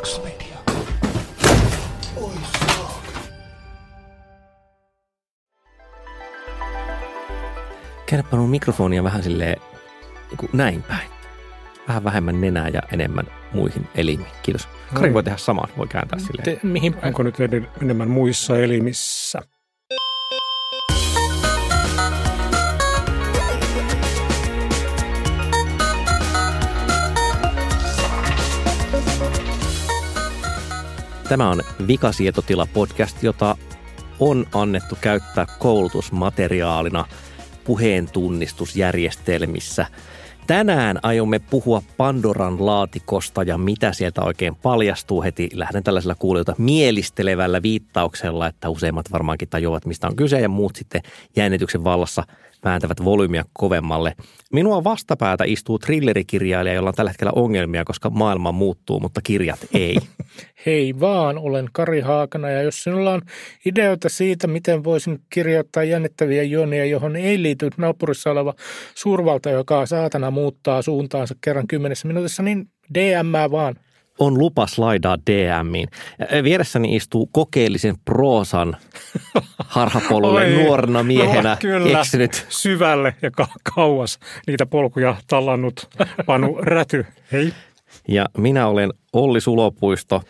Paradox Media. Oi Kerppanut mikrofonia vähän silleen niin näin päin. Vähän vähemmän nenää ja enemmän muihin elimiin. Kiitos. Kari no. voi tehdä samaa, voi kääntää silleen. Te, mihin päin? Onko nyt enemmän muissa elimissä? Tämä on Vikasietotila-podcast, jota on annettu käyttää koulutusmateriaalina puheen tunnistusjärjestelmissä. Tänään aiomme puhua Pandoran laatikosta ja mitä sieltä oikein paljastuu heti. Lähden tällaisella kuulijoita mielistelevällä viittauksella, että useimmat varmaankin tajuavat, mistä on kyse ja muut sitten jännityksen vallassa – vääntävät volyymia kovemmalle. Minua vastapäätä istuu thrillerikirjailija, jolla on tällä hetkellä ongelmia, koska maailma muuttuu, mutta kirjat ei. Hei vaan, olen Kari Haakana ja jos sinulla on ideoita siitä, miten voisin kirjoittaa jännittäviä juonia, johon ei liity naapurissa oleva suurvalta, joka saatana muuttaa suuntaansa kerran kymmenessä minuutissa, niin DM vaan on lupa slaidaa DMiin. Vieressäni istuu kokeellisen proosan harhapolulle nuorena miehenä kyllä, eksinyt. syvälle ja ka- kauas niitä polkuja tallannut Panu Räty. Hei. Ja minä olen Olli Sulopuisto,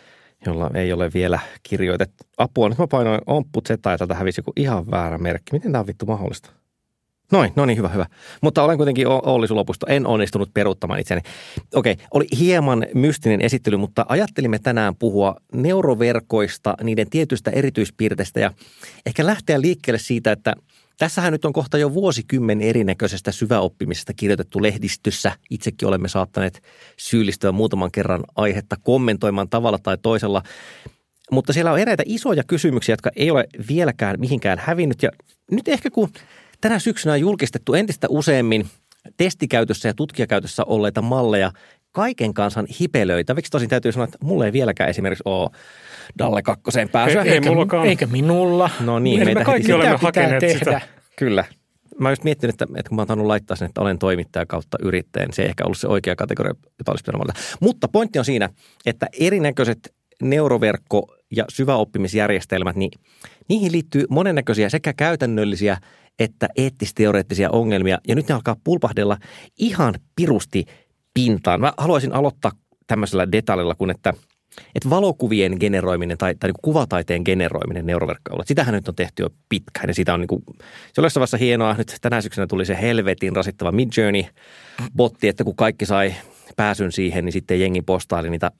jolla ei ole vielä kirjoitettu apua. Nyt mä painoin omppu Z ja tätä hävisi kuin ihan väärä merkki. Miten tämä on vittu mahdollista? Noin, no niin, hyvä, hyvä. Mutta olen kuitenkin Olli Sulopusto, en onnistunut peruuttamaan itseäni. Okei, oli hieman mystinen esittely, mutta ajattelimme tänään puhua neuroverkoista, niiden tietystä erityispiirteistä ja ehkä lähteä liikkeelle siitä, että Tässähän nyt on kohta jo vuosikymmen erinäköisestä syväoppimisesta kirjoitettu lehdistössä. Itsekin olemme saattaneet syyllistyä muutaman kerran aihetta kommentoimaan tavalla tai toisella. Mutta siellä on eräitä isoja kysymyksiä, jotka ei ole vieläkään mihinkään hävinnyt. Ja nyt ehkä kun Tänä syksynä on julkistettu entistä useammin testikäytössä ja tutkijakäytössä olleita malleja kaiken kansan hipelöitäviksi. Tosin täytyy sanoa, että mulla ei vieläkään esimerkiksi ole Dalle kakkoseen pääsyä. Ei, ei eikä, Eikä minulla. No niin, meitä me kaikki olemme hakeneet tehdä. sitä. Kyllä. Mä oon just miettinyt, että, että kun mä oon tainnut laittaa sen, että olen toimittaja kautta yrittäjä, niin se ei ehkä ollut se oikea kategoria, jota olisi pitänyt Mutta pointti on siinä, että erinäköiset neuroverkko- ja syväoppimisjärjestelmät, niin niihin liittyy monennäköisiä sekä käytännöllisiä – että eettisteoreettisia ongelmia. Ja nyt ne alkaa pulpahdella ihan pirusti pintaan. Mä haluaisin aloittaa tämmöisellä detaljilla kuin, että, että valokuvien generoiminen tai, tai niin kuvataiteen generoiminen neuroverkkoilla. sitähän nyt on tehty jo pitkään ja sitä on niin kuin, se on jossain vaiheessa hienoa. Nyt tänä syksynä tuli se helvetin rasittava Midjourney-botti, että kun kaikki sai pääsyn siihen, niin sitten jengi postaili niitä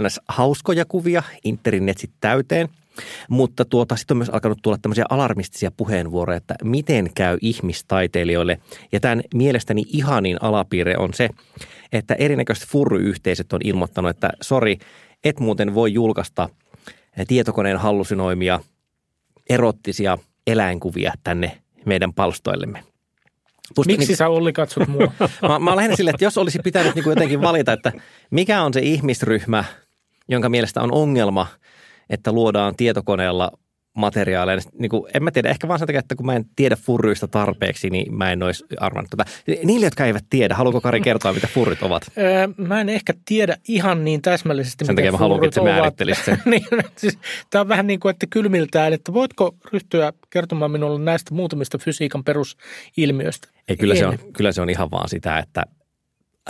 ns. hauskoja kuvia internet sitten täyteen – mutta tuota, sitten on myös alkanut tulla tämmöisiä alarmistisia puheenvuoroja, että miten käy ihmistaiteilijoille. Ja tämän mielestäni ihanin alapiire on se, että erinäköiset furryyhteisöt on ilmoittanut, että sori, et muuten voi julkaista eh, tietokoneen hallusinoimia erottisia eläinkuvia tänne meidän palstoillemme. Musta, Miksi niin, sä Olli katsot mua? mä, mä lähden sille, että jos olisi pitänyt niin kuin jotenkin valita, että mikä on se ihmisryhmä, jonka mielestä on ongelma – että luodaan tietokoneella materiaaleja. Niin kuin, en mä tiedä, ehkä vaan sen takia, että kun mä en tiedä furryista tarpeeksi, niin mä en olisi arvannut tätä. Niille, jotka eivät tiedä, haluatko Kari kertoa, mitä furryt ovat? Öö, mä en ehkä tiedä ihan niin täsmällisesti, Sen takia mä haluan että määrittelisit sen. niin, siis, tämä on vähän niin kuin, että kylmiltään, että voitko ryhtyä kertomaan minulle näistä muutamista fysiikan perusilmiöistä? Ei, kyllä, en. se on, kyllä se on ihan vaan sitä, että,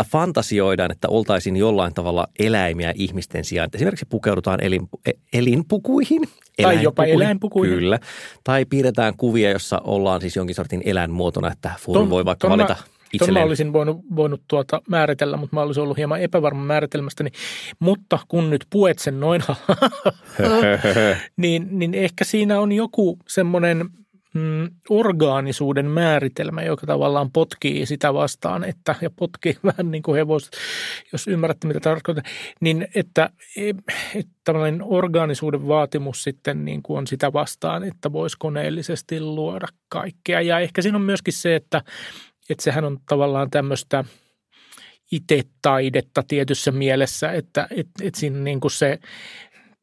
Äh, fantasioidaan, että oltaisiin jollain tavalla eläimiä ihmisten sijaan. Esimerkiksi pukeudutaan elin, e, elinpukuihin. Eläinpukuihin, tai jopa eläinpukuihin. Kyllä. Tai piirretään kuvia, jossa ollaan siis jonkin sortin eläinmuotona, että Furun voi vaikka ton valita itselleen. Ton mä olisin voinut, voinut tuota määritellä, mutta mä olisin ollut hieman epävarma määritelmästäni. Mutta kun nyt puet sen noin, niin, niin ehkä siinä on joku semmoinen – mm, orgaanisuuden määritelmä, joka tavallaan potkii sitä vastaan, että, ja potkii vähän niin kuin hevoset, jos ymmärrätte mitä tarkoitan, niin että, että tällainen orgaanisuuden vaatimus sitten niin kuin on sitä vastaan, että voisi koneellisesti luoda kaikkea. Ja ehkä siinä on myöskin se, että, että sehän on tavallaan tämmöistä itetaidetta tietyssä mielessä, että, että, että siinä niin kuin se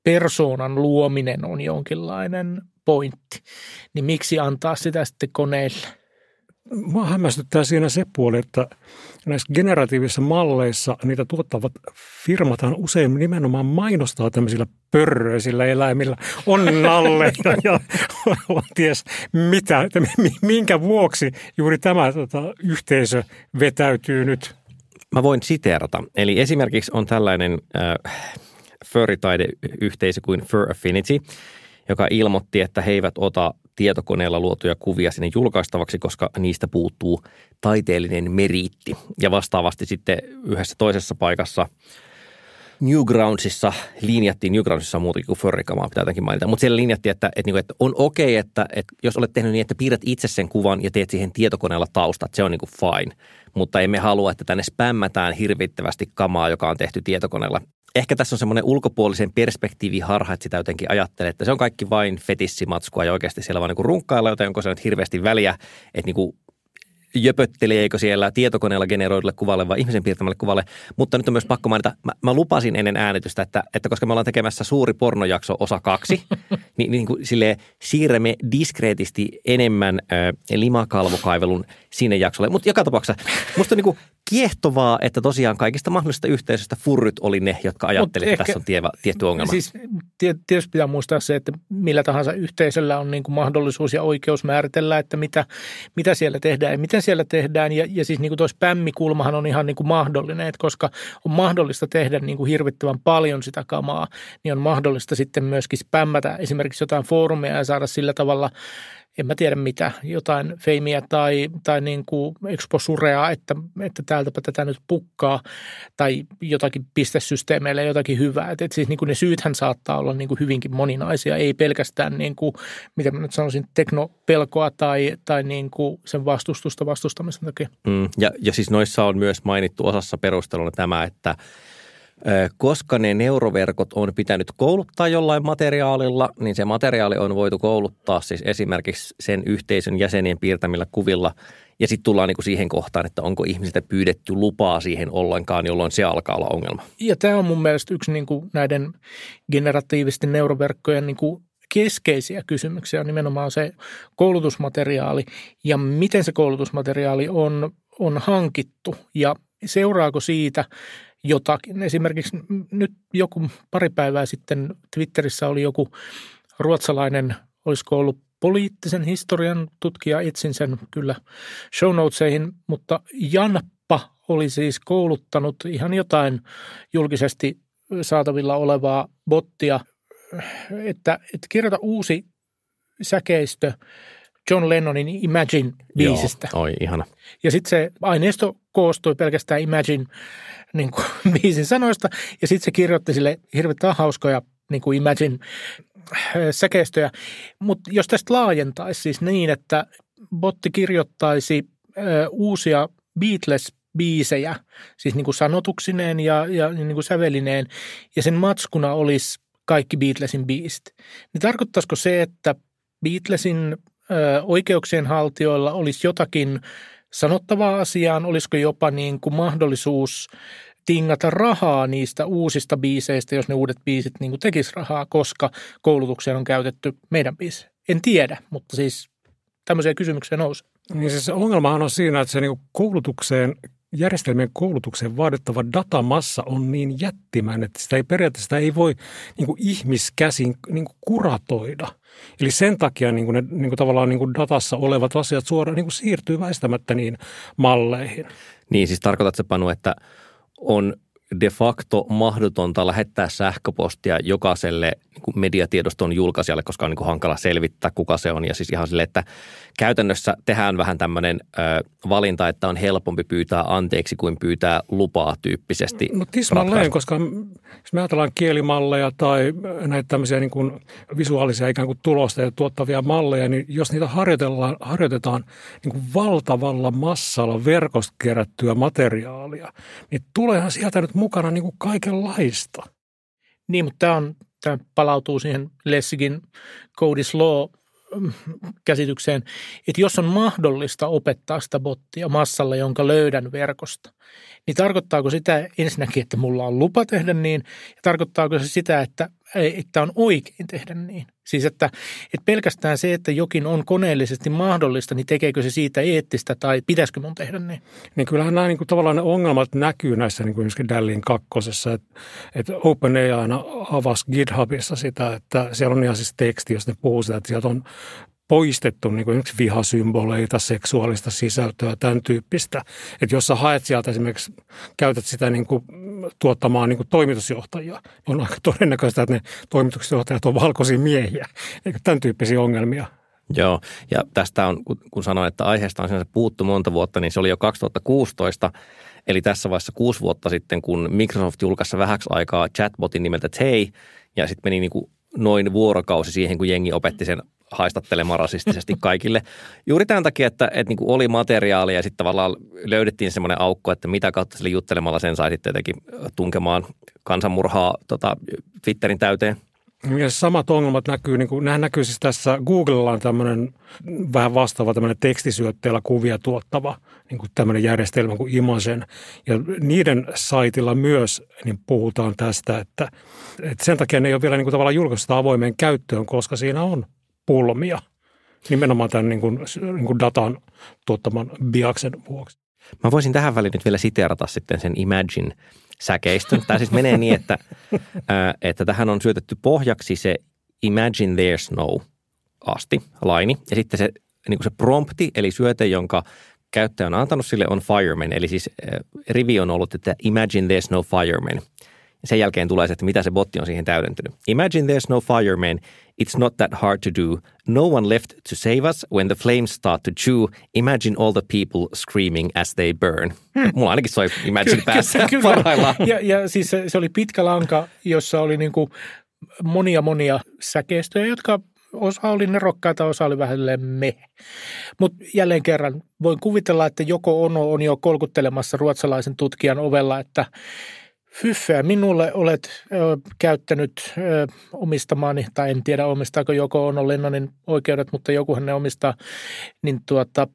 persoonan luominen on jonkinlainen pointti, niin miksi antaa sitä sitten koneelle? Mua hämmästyttää siinä se puoli, että näissä generatiivisissa malleissa niitä tuottavat firmathan usein nimenomaan mainostaa tämmöisillä pörröisillä eläimillä. On nalleja ja on ties mitä, että minkä vuoksi juuri tämä tota, yhteisö vetäytyy nyt. Mä voin siteerata. Eli esimerkiksi on tällainen äh, furry-taideyhteisö kuin Fur Affinity – joka ilmoitti, että he eivät ota tietokoneella luotuja kuvia sinne julkaistavaksi, koska niistä puuttuu taiteellinen meriitti. Ja vastaavasti sitten yhdessä toisessa paikassa Newgroundsissa linjattiin, Newgroundsissa on muutenkin kuin Furrikamaa, pitää jotenkin mainita, mutta siellä linjattiin, että, että, niin että on okei, okay, että, että jos olet tehnyt niin, että piirrät itse sen kuvan ja teet siihen tietokoneella taustat, se on niin kuin fine. Mutta emme halua, että tänne spämmätään hirvittävästi kamaa, joka on tehty tietokoneella ehkä tässä on semmoinen ulkopuolisen perspektiivi harha, että sitä jotenkin ajattelee, että se on kaikki vain fetissimatskua ja oikeasti siellä vaan niin runkkailla, joten onko se nyt hirveästi väliä, että niin kuin jöpötteleekö siellä tietokoneella generoidulle kuvalle vai ihmisen piirtämälle kuvalle. Mutta nyt on myös pakko mainita, mä, mä lupasin ennen äänitystä, että, että koska me ollaan tekemässä suuri pornojakso osa kaksi, niin, niin kuin silleen, siirremme diskreetisti enemmän ö, limakalvokaivelun sinne jaksolle. Mutta joka tapauksessa musta on niin kuin kiehtovaa, että tosiaan kaikista mahdollisista yhteisöistä furryt oli ne, jotka ajattelivat, että tässä on tie, tietty ongelma. Siis tietysti pitää muistaa se, että millä tahansa yhteisöllä on niin kuin mahdollisuus ja oikeus määritellä, että mitä, mitä siellä tehdään ja miten miten siellä tehdään ja, ja siis niin kuin tuo spämmikulmahan on ihan niin kuin mahdollinen, että koska on mahdollista tehdä niin kuin hirvittävän paljon sitä kamaa, niin on mahdollista sitten myöskin spämmätä esimerkiksi jotain foorumia ja saada sillä tavalla – en mä tiedä mitä, jotain feimiä tai, tai niin kuin exposurea, että, että täältäpä tätä nyt pukkaa tai jotakin pistesysteemeillä jotakin hyvää. Et, et siis niin kuin ne syythän saattaa olla niin kuin hyvinkin moninaisia, ei pelkästään niin kuin, mitä mä nyt sanoisin, teknopelkoa tai, tai niin kuin sen vastustusta vastustamisen takia. Mm, ja, ja siis noissa on myös mainittu osassa perusteluna tämä, että – koska ne neuroverkot on pitänyt kouluttaa jollain materiaalilla, niin se materiaali on voitu kouluttaa siis esimerkiksi sen yhteisön jäsenien piirtämillä kuvilla. Ja sitten tullaan niinku siihen kohtaan, että onko ihmisiltä pyydetty lupaa siihen ollenkaan, jolloin se alkaa olla ongelma. Ja tämä on mun mielestä yksi niinku näiden generatiivisten neuroverkkojen niinku keskeisiä kysymyksiä on nimenomaan se koulutusmateriaali ja miten se koulutusmateriaali on, on hankittu ja seuraako siitä jotakin. Esimerkiksi nyt joku pari päivää sitten Twitterissä oli joku ruotsalainen, olisiko ollut poliittisen historian tutkija, etsin sen kyllä show notesihin, mutta Janppa oli siis kouluttanut ihan jotain julkisesti saatavilla olevaa bottia, että, että kirjoita uusi säkeistö John Lennonin Imagine-biisistä. Joo, oi ihana. Ja sitten se aineisto koostui pelkästään Imagine niin kuin, biisin sanoista ja sitten se kirjoitti sille hirveän hauskoja niin kuin Imagine äh, säkeistöjä. Mutta jos tästä laajentaisi siis niin, että botti kirjoittaisi ö, äh, uusia Beatles biisejä, siis niin kuin sanotuksineen ja, ja niin kuin sävelineen, ja sen matskuna olisi kaikki Beatlesin biisit. Niin tarkoittaisiko se, että Beatlesin oikeuksien haltijoilla olisi jotakin sanottavaa asiaan, olisiko jopa niin kuin mahdollisuus tingata rahaa niistä uusista biiseistä, jos ne uudet biisit niin kuin tekisi rahaa, koska koulutukseen on käytetty meidän biisi. En tiedä, mutta siis tämmöisiä kysymyksiä nousee. Niin siis ongelmahan on siinä, että se niin koulutukseen järjestelmien koulutukseen vaadittava datamassa on niin jättimäinen, että sitä ei periaatteessa sitä ei voi niin kuin ihmiskäsin niin kuin kuratoida. Eli sen takia niin kuin ne niin kuin tavallaan niin kuin datassa olevat asiat suoraan niin kuin siirtyy väistämättä niin malleihin. Niin, siis se Panu, että on de facto mahdotonta lähettää sähköpostia jokaiselle – niin mediatiedoston julkaisijalle, koska on niin kuin hankala selvittää, kuka se on. Ja siis ihan sille, että käytännössä tehdään vähän tämmöinen ö, valinta, että on helpompi pyytää anteeksi kuin pyytää lupaa tyyppisesti. No, no tismalleen, koska jos me ajatellaan kielimalleja tai näitä tämmöisiä niin kuin visuaalisia ikään kuin tulosta ja tuottavia malleja, niin jos niitä harjoitellaan, harjoitetaan niin kuin valtavalla massalla verkosta kerättyä materiaalia, niin tuleehan sieltä nyt mukana niin kuin kaikenlaista. Niin, mutta tämä on tämä palautuu siihen Lessigin Code is Law mm, käsitykseen, että jos on mahdollista opettaa sitä bottia massalla, jonka löydän verkosta, niin tarkoittaako sitä ensinnäkin, että mulla on lupa tehdä niin, ja tarkoittaako se sitä, että että on oikein tehdä niin. Siis että, että pelkästään se, että jokin on koneellisesti mahdollista, niin tekeekö se siitä eettistä tai pitäisikö mun tehdä niin? Niin kyllähän nämä niin kuin, tavallaan ne ongelmat näkyy näissä niin kuin myöskin Dallin kakkosessa. Että, että OpenAI avasi GitHubissa sitä, että siellä on ihan siis teksti, jos ne puhuu sitä, että sieltä on poistettu niin kuin vihasymboleita, seksuaalista sisältöä, tämän tyyppistä. Että jos sä haet sieltä esimerkiksi, käytät sitä niin kuin, tuottamaan niin kuin toimitusjohtajia, niin on aika todennäköistä, että ne toimitusjohtajat on valkoisia miehiä, eikä tämän tyyppisiä ongelmia. Joo, ja tästä on, kun sanoin, että aiheesta on sinänsä puuttu monta vuotta, niin se oli jo 2016, eli tässä vaiheessa kuusi vuotta sitten, kun Microsoft julkaisi vähäksi aikaa chatbotin nimeltä Hey, ja sitten meni niin kuin noin vuorokausi siihen, kun jengi opetti sen haistattelemaan rasistisesti kaikille. Juuri tämän takia, että, että niin kuin oli materiaalia ja sitten tavallaan löydettiin semmoinen aukko, että mitä kautta sille juttelemalla sen sai sitten jotenkin tunkemaan kansanmurhaa tota, Twitterin täyteen. Ja samat ongelmat näkyy, niin kuin, nehän näkyy siis tässä, Googlella on tämmöinen vähän vastaava tämmöinen tekstisyötteellä kuvia tuottava niin kuin tämmöinen järjestelmä kuin Imagen. Ja niiden saitilla myös niin puhutaan tästä, että, että sen takia ne ei ole vielä niin kuin tavallaan julkaista avoimeen käyttöön, koska siinä on pulmia nimenomaan tämän niin kuin, niin kuin datan tuottaman biaksen vuoksi. Mä voisin tähän väliin nyt vielä siteerata sitten sen Imagine säkeistön. Tämä siis menee niin, että, että tähän on syötetty pohjaksi se Imagine there's no asti, laini. Ja sitten se, niin kuin se prompti, eli syöte, jonka käyttäjä on antanut sille, on fireman. Eli siis rivi on ollut, että Imagine there's no fireman sen jälkeen tulee se, että mitä se botti on siihen täydentynyt. Imagine there's no fireman. It's not that hard to do. No one left to save us when the flames start to chew. Imagine all the people screaming as they burn. Hmm. Mulla ainakin soi Imagine päässä kyllä, parhaillaan. Ja, ja siis se, se oli pitkä lanka, jossa oli niinku monia monia säkeistöjä, jotka osa oli nerokkaita, osa oli vähän me. Mutta jälleen kerran voin kuvitella, että joko Ono on jo kolkuttelemassa ruotsalaisen tutkijan ovella, että – Fyffeä minulle olet ö, käyttänyt ö, omistamaani, tai en tiedä omistaako joko on Lennonin oikeudet, mutta jokuhan ne omistaa. Niin tuota,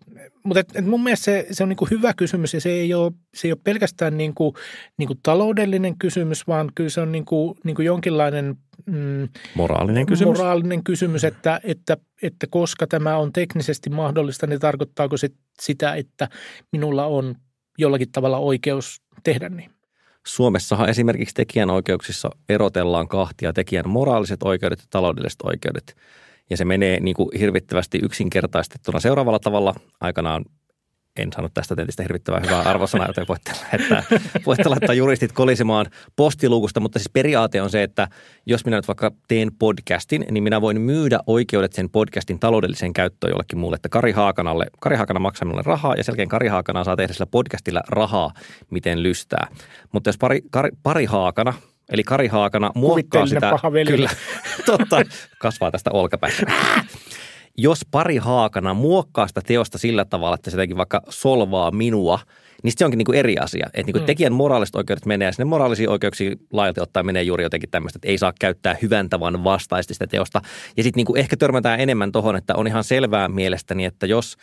mutta et, et mun mielestä se, se on niinku hyvä kysymys ja se ei ole, se ei ole pelkästään niinku, niinku taloudellinen kysymys, vaan kyllä se on niinku, niinku jonkinlainen mm, moraalinen kysymys. Moraalinen kysymys, että, että, että koska tämä on teknisesti mahdollista, niin tarkoittaako se sitä, että minulla on jollakin tavalla oikeus tehdä niin? Suomessahan esimerkiksi tekijänoikeuksissa erotellaan kahtia tekijän moraaliset oikeudet ja taloudelliset oikeudet. Ja se menee niin kuin hirvittävästi yksinkertaistettuna seuraavalla tavalla. Aikanaan en sano tästä tietysti hirvittävän hyvää arvosanaa, joten voitte laittaa, voitte laittaa juristit kolisemaan postiluukusta, mutta siis periaate on se, että jos minä nyt vaikka teen podcastin, niin minä voin myydä oikeudet sen podcastin taloudelliseen käyttöön jollekin muulle, että Kari Haakanalle, Kari Haakana maksaa minulle rahaa ja selkeän Kari Haakana saa tehdä sillä podcastilla rahaa, miten lystää. Mutta jos pari, kari, pari Haakana, eli Kari Haakana muokkaa sitä, paha kyllä, totta, kasvaa tästä olkapäin. jos pari haakana muokkaa sitä teosta sillä tavalla, että se jotenkin vaikka solvaa minua, niin se onkin niin kuin eri asia. Että niin kuin mm. tekijän moraaliset oikeudet menee, ja sinne moraalisiin oikeuksiin laajalti ottaen menee juuri jotenkin tämmöistä, että ei saa käyttää hyvän tavan vastaisesti sitä teosta. Ja sitten niin ehkä törmätään enemmän tuohon, että on ihan selvää mielestäni, että jos,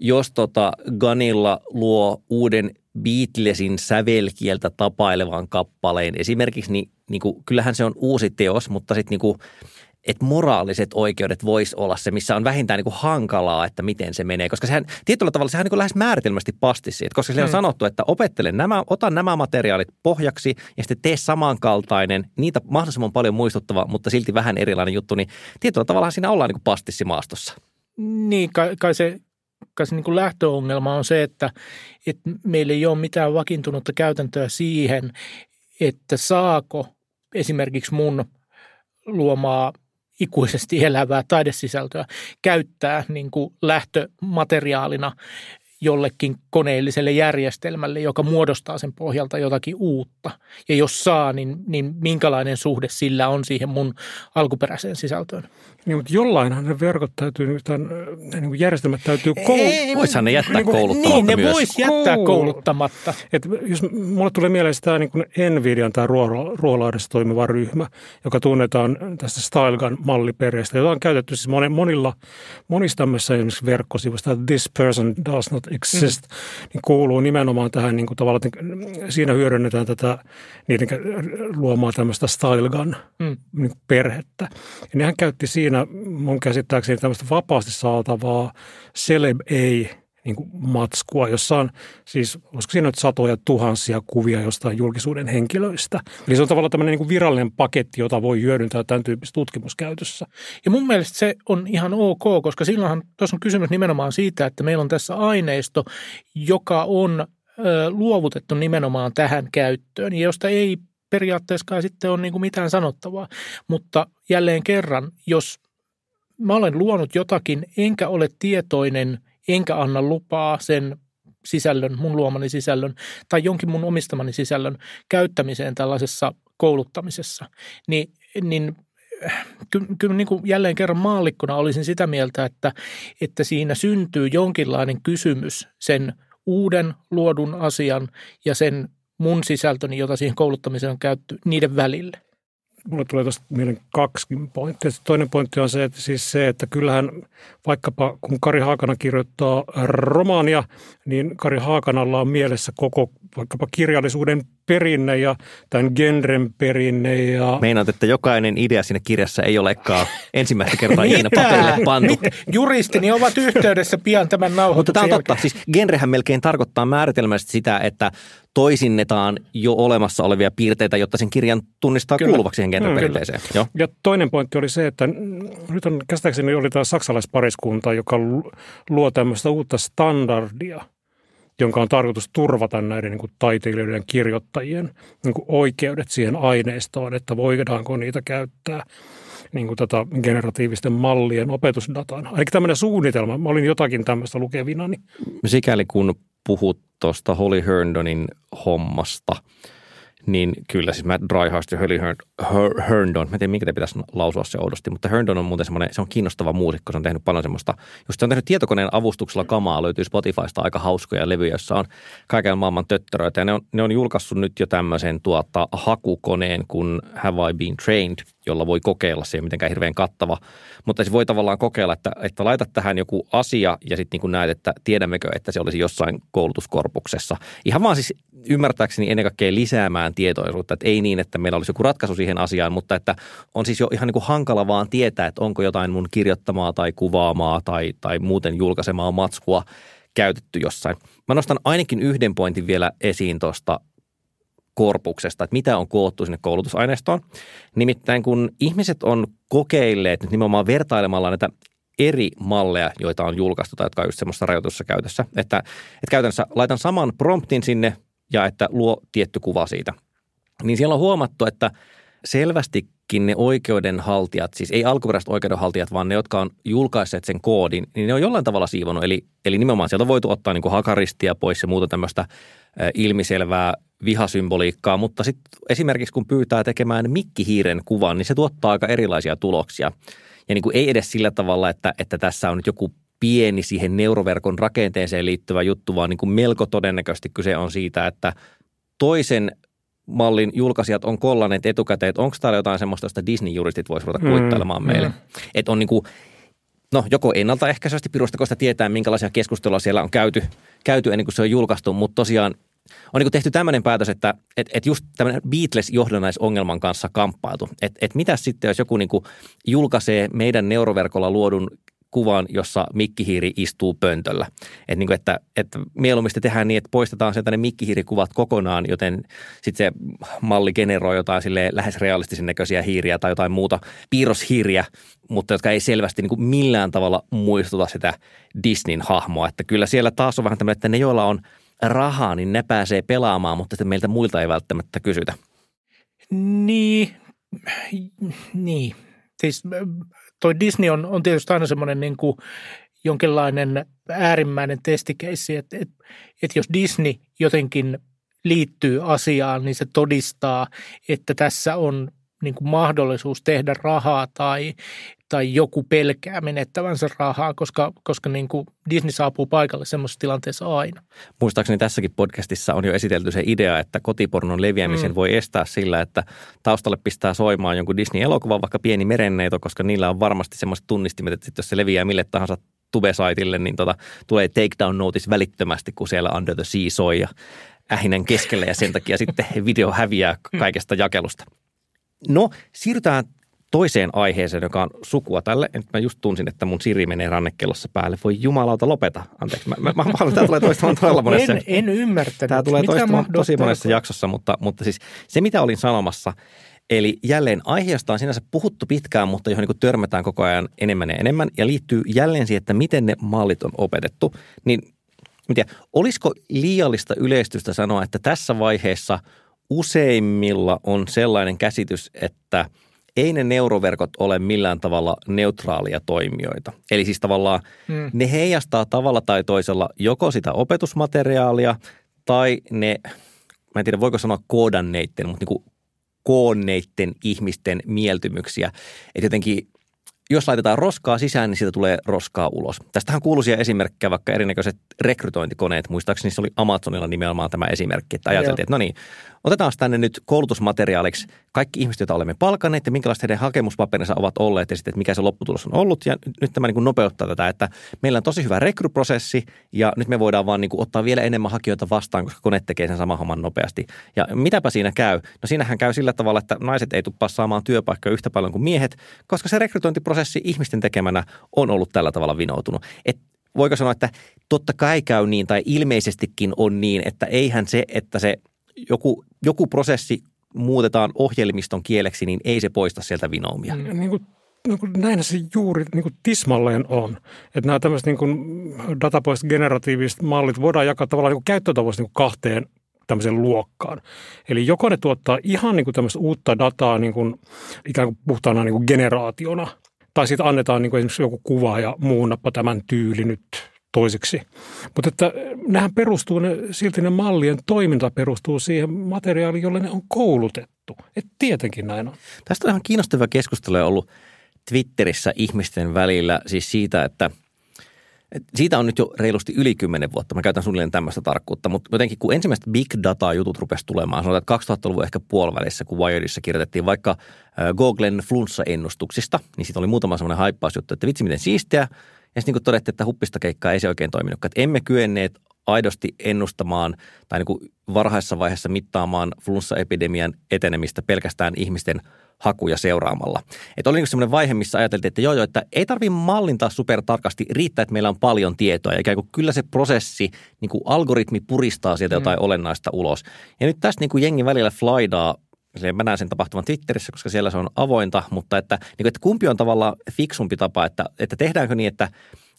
jos tota Ganilla luo uuden Beatlesin sävelkieltä tapailevan kappaleen esimerkiksi, niin, niin kuin, kyllähän se on uusi teos, mutta sitten niin että moraaliset oikeudet voisi olla se, missä on vähintään niin kuin hankalaa, että miten se menee. Koska sehän tietyllä tavalla sehän on niin lähes määritelmästi pastissi, että koska se on mm. sanottu, että opettele nämä, ota nämä materiaalit pohjaksi ja sitten tee samankaltainen, niitä mahdollisimman paljon muistuttava, mutta silti vähän erilainen juttu, niin tietyllä tavalla siinä ollaan niin kuin pastissimaastossa. Niin, kai, kai se kai se niin kuin lähtöongelma on se, että, että meillä ei ole mitään vakiintunutta käytäntöä siihen, että saako esimerkiksi mun luomaa ikuisesti elävää taidesisältöä käyttää niin kuin lähtömateriaalina jollekin koneelliselle järjestelmälle, joka muodostaa sen pohjalta jotakin uutta. Ja jos saa, niin, niin minkälainen suhde sillä on siihen mun alkuperäiseen sisältöön. Niin, mutta jollainhan ne verkot täytyy, niin tämän, niin järjestelmät täytyy kouluttaa. Voisihan ne jättää niin, niin kouluttamatta Niin, ne voisi jättää kouluttamatta. Et jos mulle tulee mieleen sitä niin kuin Nvidian tai ruolaudessa toimiva ryhmä, joka tunnetaan tästä Stylegun malliperjeestä, jota on käytetty siis monilla, monissa tämmöisissä esimerkiksi verkkosivuissa, this person does not exist, mm. niin kuuluu nimenomaan tähän niin kuin tavallaan, että siinä hyödynnetään tätä niiden luomaa tämmöistä style gun mm. niin perhettä. Ja nehän käytti siinä mun käsittääkseni tämmöistä vapaasti saatavaa celeb ei niin kuin matskua, jossa on siis, olisiko siinä nyt satoja tuhansia kuvia jostain julkisuuden henkilöistä. Eli se on tavallaan tämmöinen niin kuin virallinen paketti, jota voi hyödyntää tämän tyyppisessä tutkimuskäytössä. Ja mun mielestä se on ihan ok, koska silloinhan tuossa on kysymys nimenomaan siitä, että meillä on tässä aineisto, joka on ö, luovutettu nimenomaan tähän käyttöön, ja josta ei periaatteessa sitten ole niin kuin mitään sanottavaa. Mutta jälleen kerran, jos mä olen luonut jotakin, enkä ole tietoinen – enkä anna lupaa sen sisällön, mun luomani sisällön tai jonkin mun omistamani sisällön käyttämiseen tällaisessa kouluttamisessa, niin, niin kyllä, kyllä niin kuin jälleen kerran maallikkona olisin sitä mieltä, että, että siinä syntyy jonkinlainen kysymys sen uuden luodun asian ja sen mun sisältöni, jota siihen kouluttamiseen on käytetty, niiden välille mulla tulee tuosta mielen kaksi pointtia. Toinen pointti on se, että, siis se, että kyllähän vaikkapa kun Kari Haakana kirjoittaa romaania, niin Kari Haakanalla on mielessä koko vaikkapa kirjallisuuden perinne ja tämän genren perinne. Ja... Meinaat, että jokainen idea siinä kirjassa ei olekaan ensimmäistä kertaa ikinä paperille pantu. Mit? Juristini ovat yhteydessä pian tämän nauhoituksen Mutta tämä on totta. Siis genrehän melkein tarkoittaa määritelmästi sitä, että toisinnetaan jo olemassa olevia piirteitä, jotta sen kirjan tunnistaa kyllä. kuuluvaksi siihen genreperinteeseen. Mm, ja toinen pointti oli se, että nyt on käsittääkseni oli tämä saksalaispariskunta, joka luo tämmöistä uutta standardia – jonka on tarkoitus turvata näiden niin kuin taiteilijoiden kirjoittajien niin kuin oikeudet siihen aineistoon, että voidaanko niitä käyttää niin kuin tätä generatiivisten mallien opetusdataan. Ainakin tämmöinen suunnitelma. Mä olin jotakin tämmöistä lukevinani. Sikäli kun puhut tuosta Holly Herndonin hommasta – niin kyllä siis Matt Dryhurst ja Hurley Herndon, mä en tiedä minkä te pitäisi lausua se oudosti, mutta Herndon on muuten semmoinen, se on kiinnostava muusikko, se on tehnyt paljon semmoista, jos se on tehnyt tietokoneen avustuksella kamaa, löytyy Spotifysta aika hauskoja levyjä, joissa on kaiken maailman töttöröitä ja ne on, ne on julkaissut nyt jo tämmöisen tuota, hakukoneen kuin Have I Been Trained – jolla voi kokeilla. Se ei ole mitenkään hirveän kattava, mutta se siis voi tavallaan kokeilla, että, että laita tähän joku asia ja sitten niin näet, että tiedämmekö, että se olisi jossain koulutuskorpuksessa. Ihan vaan siis ymmärtääkseni ennen kaikkea lisäämään tietoisuutta, että ei niin, että meillä olisi joku ratkaisu siihen asiaan, mutta että on siis jo ihan niin kuin hankala vaan tietää, että onko jotain mun kirjoittamaa tai kuvaamaa tai, tai muuten julkaisemaa matskua käytetty jossain. Mä nostan ainakin yhden pointin vielä esiin tuosta korpuksesta, että mitä on koottu sinne koulutusaineistoon. Nimittäin kun ihmiset on kokeilleet nyt nimenomaan vertailemalla näitä eri malleja, joita on julkaistu tai jotka on just semmoisessa rajoitussa käytössä, että, että käytännössä laitan saman promptin sinne ja että luo tietty kuva siitä. Niin siellä on huomattu, että selvästi kaikki ne oikeudenhaltijat, siis ei alkuperäiset oikeudenhaltijat, vaan ne, jotka on julkaisseet sen koodin, niin ne on jollain tavalla siivonut. Eli, eli nimenomaan sieltä on voitu ottaa niin kuin hakaristia pois ja muuta tämmöistä ilmiselvää vihasymboliikkaa, mutta sitten esimerkiksi kun pyytää tekemään mikkihiiren kuvan, niin se tuottaa aika erilaisia tuloksia. Ja niin kuin ei edes sillä tavalla, että, että tässä on nyt joku pieni siihen neuroverkon rakenteeseen liittyvä juttu, vaan niin kuin melko todennäköisesti kyse on siitä, että toisen mallin julkaisijat on kollaneet etukäteen, että onko täällä jotain semmoista, josta Disney-juristit voisi ruveta mm. kuittailemaan mm, meille. Mm. Että on niin kuin, no joko ennaltaehkäisesti pirusta, koska tietää, minkälaisia keskusteluja siellä on käyty, käyty ennen kuin se on julkaistu, mutta tosiaan on niin tehty tämmöinen päätös, että et, et just tämmöinen Beatles-johdannaisongelman kanssa kamppailtu. Että et mitä sitten, jos joku niin julkaisee meidän neuroverkolla luodun kuvan, jossa mikkihiiri istuu pöntöllä. Et niin kuin, että, että mieluummin tehdään niin, että poistetaan sieltä ne mikkihiirikuvat kokonaan, joten sitten se malli generoi jotain sille lähes realistisen näköisiä hiiriä tai jotain muuta piirroshiiriä, mutta jotka ei selvästi niin kuin millään tavalla muistuta sitä Disneyn hahmoa. Että kyllä siellä taas on vähän tämmöinen, että ne joilla on rahaa, niin ne pääsee pelaamaan, mutta sitten meiltä muilta ei välttämättä kysytä. Niin, niin siis toi Disney on, on tietysti aina semmoinen niin kuin jonkinlainen äärimmäinen testikeissi, että, että, että jos Disney jotenkin liittyy asiaan, niin se todistaa, että tässä on niin kuin mahdollisuus tehdä rahaa tai tai joku pelkää menettävänsä rahaa, koska, koska niin kuin Disney saapuu paikalle semmoisessa tilanteessa aina. Muistaakseni tässäkin podcastissa on jo esitelty se idea, että kotipornon leviämisen mm. voi estää sillä, että taustalle pistää soimaan jonkun Disney-elokuvan, vaikka pieni merenneito, koska niillä on varmasti semmoiset tunnistimet, että jos se leviää mille tahansa tubesaitille, niin tota, tulee takedown notice välittömästi, kun siellä Under the Sea soi ja ähinän keskellä ja sen takia sitten video häviää kaikesta jakelusta. No, siirrytään toiseen aiheeseen, joka on sukua tälle. Nyt mä just tunsin, että mun Siri menee rannekellossa päälle. Voi jumalauta, lopeta. Anteeksi, mä, mä, mä, mä tämä tulee toistamaan todella monessa. En, en ymmärtänyt. Tämä tulee toistamaan tosi monessa jaksossa, mutta, mutta siis se, mitä olin sanomassa, Eli jälleen aiheesta on sinänsä puhuttu pitkään, mutta johon niin törmätään koko ajan enemmän ja enemmän ja liittyy jälleen siihen, että miten ne mallit on opetettu. Niin, tiedä, olisiko liiallista yleistystä sanoa, että tässä vaiheessa useimmilla on sellainen käsitys, että – ei ne neuroverkot ole millään tavalla neutraalia toimijoita. Eli siis tavallaan hmm. ne heijastaa tavalla tai toisella joko sitä opetusmateriaalia tai ne, mä en tiedä voiko sanoa koodanneitten, mutta niin kuin koonneitten ihmisten mieltymyksiä. Että jotenkin jos laitetaan roskaa sisään, niin siitä tulee roskaa ulos. Tästähän kuuluisia esimerkkejä, vaikka erinäköiset rekrytointikoneet. Muistaakseni se oli Amazonilla nimenomaan tämä esimerkki, että ajateltiin, että no niin, otetaan tänne nyt koulutusmateriaaliksi kaikki ihmiset, joita olemme palkanneet ja minkälaiset heidän hakemuspaperinsa ovat olleet ja sitten, että mikä se lopputulos on ollut. Ja nyt tämä niin kuin nopeuttaa tätä, että meillä on tosi hyvä rekryprosessi ja nyt me voidaan vaan niin kuin ottaa vielä enemmän hakijoita vastaan, koska kone tekee sen saman homman nopeasti. Ja mitäpä siinä käy? No siinähän käy sillä tavalla, että naiset ei tuppa saamaan työpaikkaa yhtä paljon kuin miehet, koska se rekrytointiprosessi prosessi ihmisten tekemänä on ollut tällä tavalla vinoutunut. Et voiko sanoa, että totta kai käy niin tai ilmeisestikin on niin, että eihän se, että se joku, joku prosessi muutetaan ohjelmiston kieleksi, niin ei se poista sieltä vinoumia. Mm. Niin kuin no kuin näin se juuri niin kuin tismalleen on. Että nämä tämmöiset niin kuin datapoist generatiiviset mallit voidaan jakaa tavallaan niin käyttötavoista niin kahteen tämmöiseen luokkaan. Eli joko ne tuottaa ihan niin kuin tämmöistä uutta dataa niin kuin, ikään kuin puhtaana niin kuin generaationa – tai sitten annetaan niin kuin esimerkiksi joku kuva ja muunnappa tämän tyyli nyt toiseksi. Mutta että nehän perustuu, ne, silti ne mallien toiminta perustuu siihen materiaaliin, jolle ne on koulutettu. Et tietenkin näin on. Tästä on ihan kiinnostava keskustelu ollut Twitterissä ihmisten välillä, siis siitä, että – et siitä on nyt jo reilusti yli 10 vuotta. Mä käytän suunnilleen tämmöistä tarkkuutta, mutta jotenkin kun ensimmäiset big data-jutut rupesi tulemaan, sanotaan, että 2000-luvun ehkä puolivälissä, kun Wiredissa kirjoitettiin vaikka Googlen flunssa-ennustuksista, niin siitä oli muutama semmoinen haippausjuttu, että vitsi miten siistiä. Ja sitten niin todettiin, että huppista keikkaa ei se oikein toiminutkaan. Että emme kyenneet aidosti ennustamaan tai niin kuin varhaisessa vaiheessa mittaamaan flunssaepidemian etenemistä pelkästään ihmisten hakuja seuraamalla. Et oli niin semmoinen vaihe, missä ajateltiin, että joo, joo että ei tarvitse mallintaa supertarkasti, riittää, että meillä on paljon tietoa. Ja ikään kuin kyllä se prosessi, niin kuin algoritmi puristaa sieltä mm. jotain mm. olennaista ulos. Ja nyt tässä niin kuin jengi välillä flydaa, mä näen sen tapahtuvan Twitterissä, koska siellä se on avointa, mutta että, niin kuin, että kumpi on tavallaan fiksumpi tapa, että, että tehdäänkö niin, että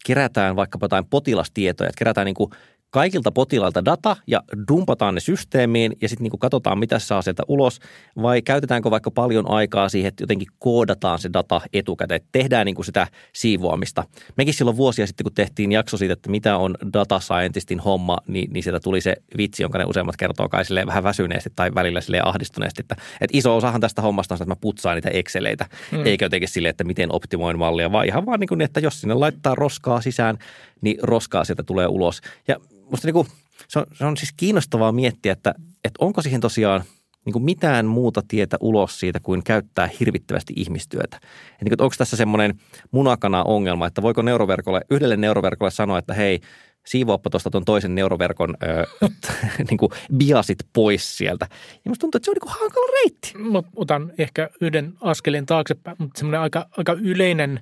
kerätään vaikkapa jotain potilastietoja, että kerätään niin kuin kaikilta potilailta data ja dumpataan ne systeemiin ja sitten niin katsotaan, mitä saa sieltä ulos, vai käytetäänkö vaikka paljon aikaa siihen, että jotenkin koodataan se data etukäteen, että tehdään niin sitä siivoamista. Mekin silloin vuosia sitten, kun tehtiin jakso siitä, että mitä on data scientistin homma, niin, niin sieltä tuli se vitsi, jonka ne useimmat kertoo kai vähän väsyneesti tai välillä sille ahdistuneesti, että, että iso osahan tästä hommasta on se, että mä putsaan niitä Exceleitä, hmm. eikä jotenkin silleen, että miten optimoin mallia, vaan ihan vaan niinku niin kuin, että jos sinne laittaa roskaa sisään, niin roskaa sieltä tulee ulos. Ja musta niin kuin, se, on, se on siis kiinnostavaa miettiä, että, että onko siihen tosiaan niin kuin mitään muuta tietä ulos siitä kuin käyttää hirvittävästi ihmistyötä. Et niin kuin, onko tässä semmoinen munakana ongelma, että voiko neuroverkolle, yhdelle neuroverkolle sanoa, että hei, siivoappa tuosta tuon toisen neuroverkon ö, niin kuin biasit pois sieltä. Ja musta tuntuu, että se on niin kuin hankala reitti. Mä otan ehkä yhden askelin taaksepäin, mutta semmoinen aika, aika yleinen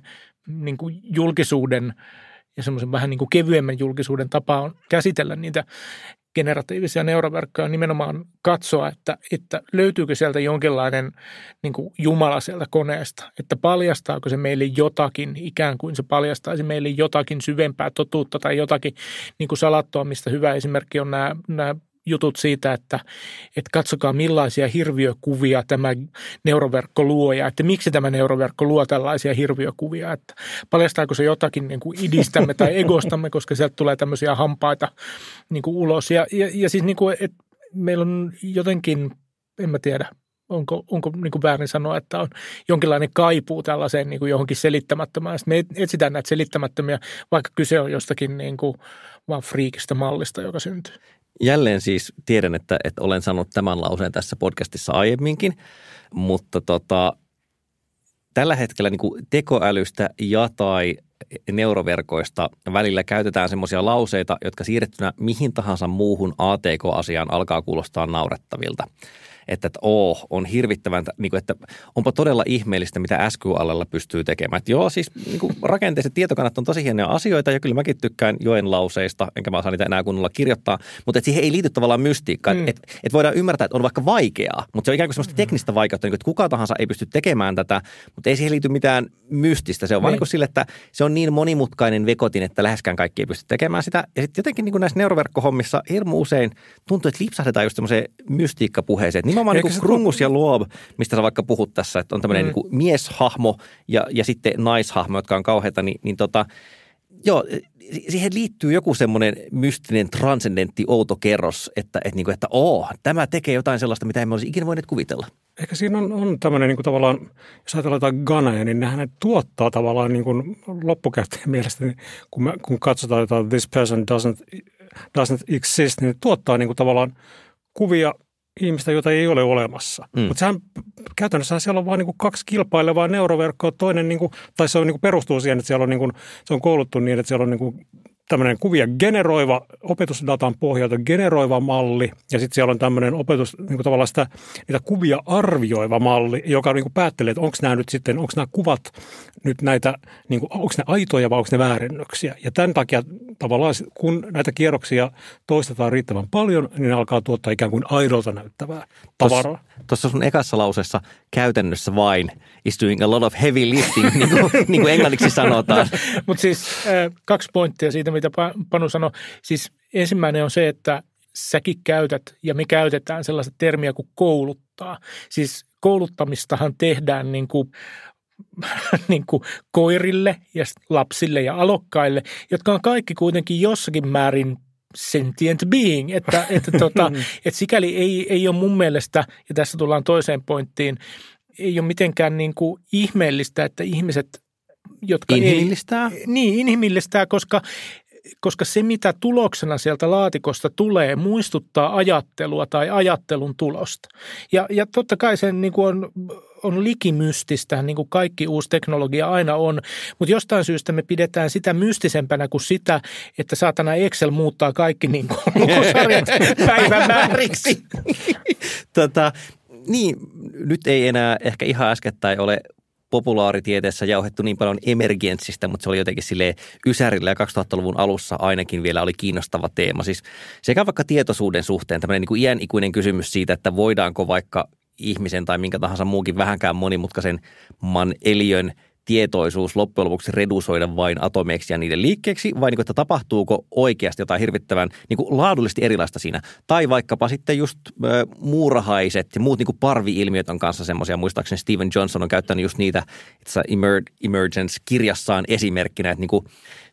niin kuin julkisuuden – ja semmoisen vähän niin kuin kevyemmän julkisuuden tapa on käsitellä niitä generatiivisia neuroverkkoja on nimenomaan katsoa, että, että löytyykö sieltä jonkinlainen niin kuin jumala sieltä koneesta, että paljastaako se meille jotakin, ikään kuin se paljastaisi meille jotakin syvempää totuutta tai jotakin niin kuin salattua, mistä hyvä esimerkki on nämä, nämä jutut siitä, että, että katsokaa millaisia hirviökuvia tämä neuroverkko luo ja että miksi tämä neuroverkko luo tällaisia hirviökuvia, että paljastaako se jotakin niin kuin idistämme tai egostamme, koska sieltä tulee tämmöisiä hampaita niin kuin ulos. Ja, ja, ja siis niin kuin, että meillä on jotenkin, en mä tiedä, onko, onko niin kuin väärin sanoa, että on jonkinlainen kaipuu tällaiseen niin kuin johonkin selittämättömään. Sitten me etsitään näitä selittämättömiä, vaikka kyse on jostakin niin kuin vaan friikistä mallista, joka syntyy. Jälleen siis tiedän, että, että olen sanonut tämän lauseen tässä podcastissa aiemminkin, mutta tota, tällä hetkellä niin tekoälystä ja tai neuroverkoista välillä käytetään semmoisia lauseita, jotka siirrettynä mihin tahansa muuhun ATK-asiaan alkaa kuulostaa naurettavilta että, että oo, on hirvittävän, niin kuin, että onpa todella ihmeellistä, mitä SQLlla pystyy tekemään. Että joo, siis niin kuin rakenteiset tietokannat on tosi hienoja asioita ja kyllä mäkin tykkään joen lauseista, enkä mä osaa niitä enää kunnolla kirjoittaa, mutta että siihen ei liity tavallaan mystiikkaa. Mm. Että et voidaan ymmärtää, että on vaikka vaikeaa, mutta se on ikään kuin semmoista mm. teknistä vaikeutta, niin kuin, että kuka tahansa ei pysty tekemään tätä, mutta ei siihen liity mitään mystistä. Se on vain niin niinku sille, että se on niin monimutkainen vekotin, että läheskään kaikki ei pysty tekemään sitä. Ja sitten jotenkin niin kuin näissä neuroverkkohommissa hirmu usein tuntuu, että lipsahdetaan just semmoiseen mystiikkapuheeseen. Että nimenomaan niin kuin Krungus ja Luob, mistä sä vaikka puhut tässä, että on tämmöinen mm. niin mieshahmo ja, ja sitten naishahmo, jotka on kauheita, niin, niin tota, joo, eh, siihen liittyy joku semmoinen mystinen, transcendentti, outo kerros, että, että, niin kuin, että oo, tämä tekee jotain sellaista, mitä emme olisi ikinä voineet kuvitella. Ehkä siinä on, on tämmöinen niin kuin tavallaan, jos ajatellaan jotain Ganaja, niin nehän tuottaa tavallaan niin kuin loppukäyttäjän mielestä, niin kun, me, kun katsotaan jotain This Person Doesn't, doesn't Exist, niin ne tuottaa niin kuin tavallaan kuvia – ihmistä, jota ei ole olemassa. Mm. Mutta sehän käytännössä siellä on vain niin kaksi kilpailevaa neuroverkkoa. Toinen, niin kuin, tai se on, niin kuin perustuu siihen, että siellä on, niin kuin, se on kouluttu niin, että siellä on niin kuin, tämmöinen kuvia generoiva, opetusdatan pohjalta generoiva malli, ja sitten siellä on tämmöinen opetus, niin kuin tavallaan sitä, niitä kuvia arvioiva malli, joka niin kuin päättelee, että onko nämä nyt sitten, onko nämä kuvat nyt näitä, niin onko ne aitoja vai onko ne väärennöksiä. Ja tämän takia tavallaan, kun näitä kierroksia toistetaan riittävän paljon, niin ne alkaa tuottaa ikään kuin aidolta näyttävää tavaraa. Tuossa sun ekassa lauseessa käytännössä vain is doing a lot of heavy lifting, niin, kuin, niin kuin niinku englanniksi sanotaan. Mutta siis äh, kaksi pointtia siitä, mitä Panu sanoi. Siis ensimmäinen on se, että säkin käytät ja me käytetään sellaista termiä kuin kouluttaa. Siis kouluttamistahan tehdään niin kuin niin kuin koirille ja lapsille ja alokkaille, jotka on kaikki kuitenkin jossakin määrin sentient being, että, että, tota, mm. että sikäli ei, ei ole mun mielestä, ja tässä tullaan toiseen pointtiin, ei ole mitenkään niin kuin ihmeellistä, että ihmiset, jotka inhimillistää. Ei, niin, inhimillistää, koska koska se mitä tuloksena sieltä laatikosta tulee muistuttaa ajattelua tai ajattelun tulosta. Ja, ja totta kai sen niin kuin on, on likimystistä, niin kuin kaikki uusi teknologia aina on, mutta jostain syystä me pidetään sitä mystisempänä kuin sitä, että saatana Excel muuttaa kaikki niin kuin päivämääriksi. tota, niin, nyt ei enää ehkä ihan äskettäin ole populaaritieteessä jauhettu niin paljon emergenssistä, mutta se oli jotenkin sille ysärillä ja 2000-luvun alussa ainakin vielä oli kiinnostava teema. Siis sekä vaikka tietoisuuden suhteen tämmöinen niin kuin iän ikuinen kysymys siitä, että voidaanko vaikka ihmisen tai minkä tahansa muukin vähänkään monimutkaisen man eliön – tietoisuus loppujen lopuksi redusoida vain atomeiksi ja niiden liikkeeksi, vai niin kuin, että tapahtuuko oikeasti jotain hirvittävän niin kuin laadullisesti erilaista siinä. Tai vaikkapa sitten just ö, muurahaiset ja muut niin kuin parvi-ilmiöt on kanssa semmoisia. Muistaakseni Steven Johnson on käyttänyt just niitä itse Emergence-kirjassaan esimerkkinä, että niin kuin,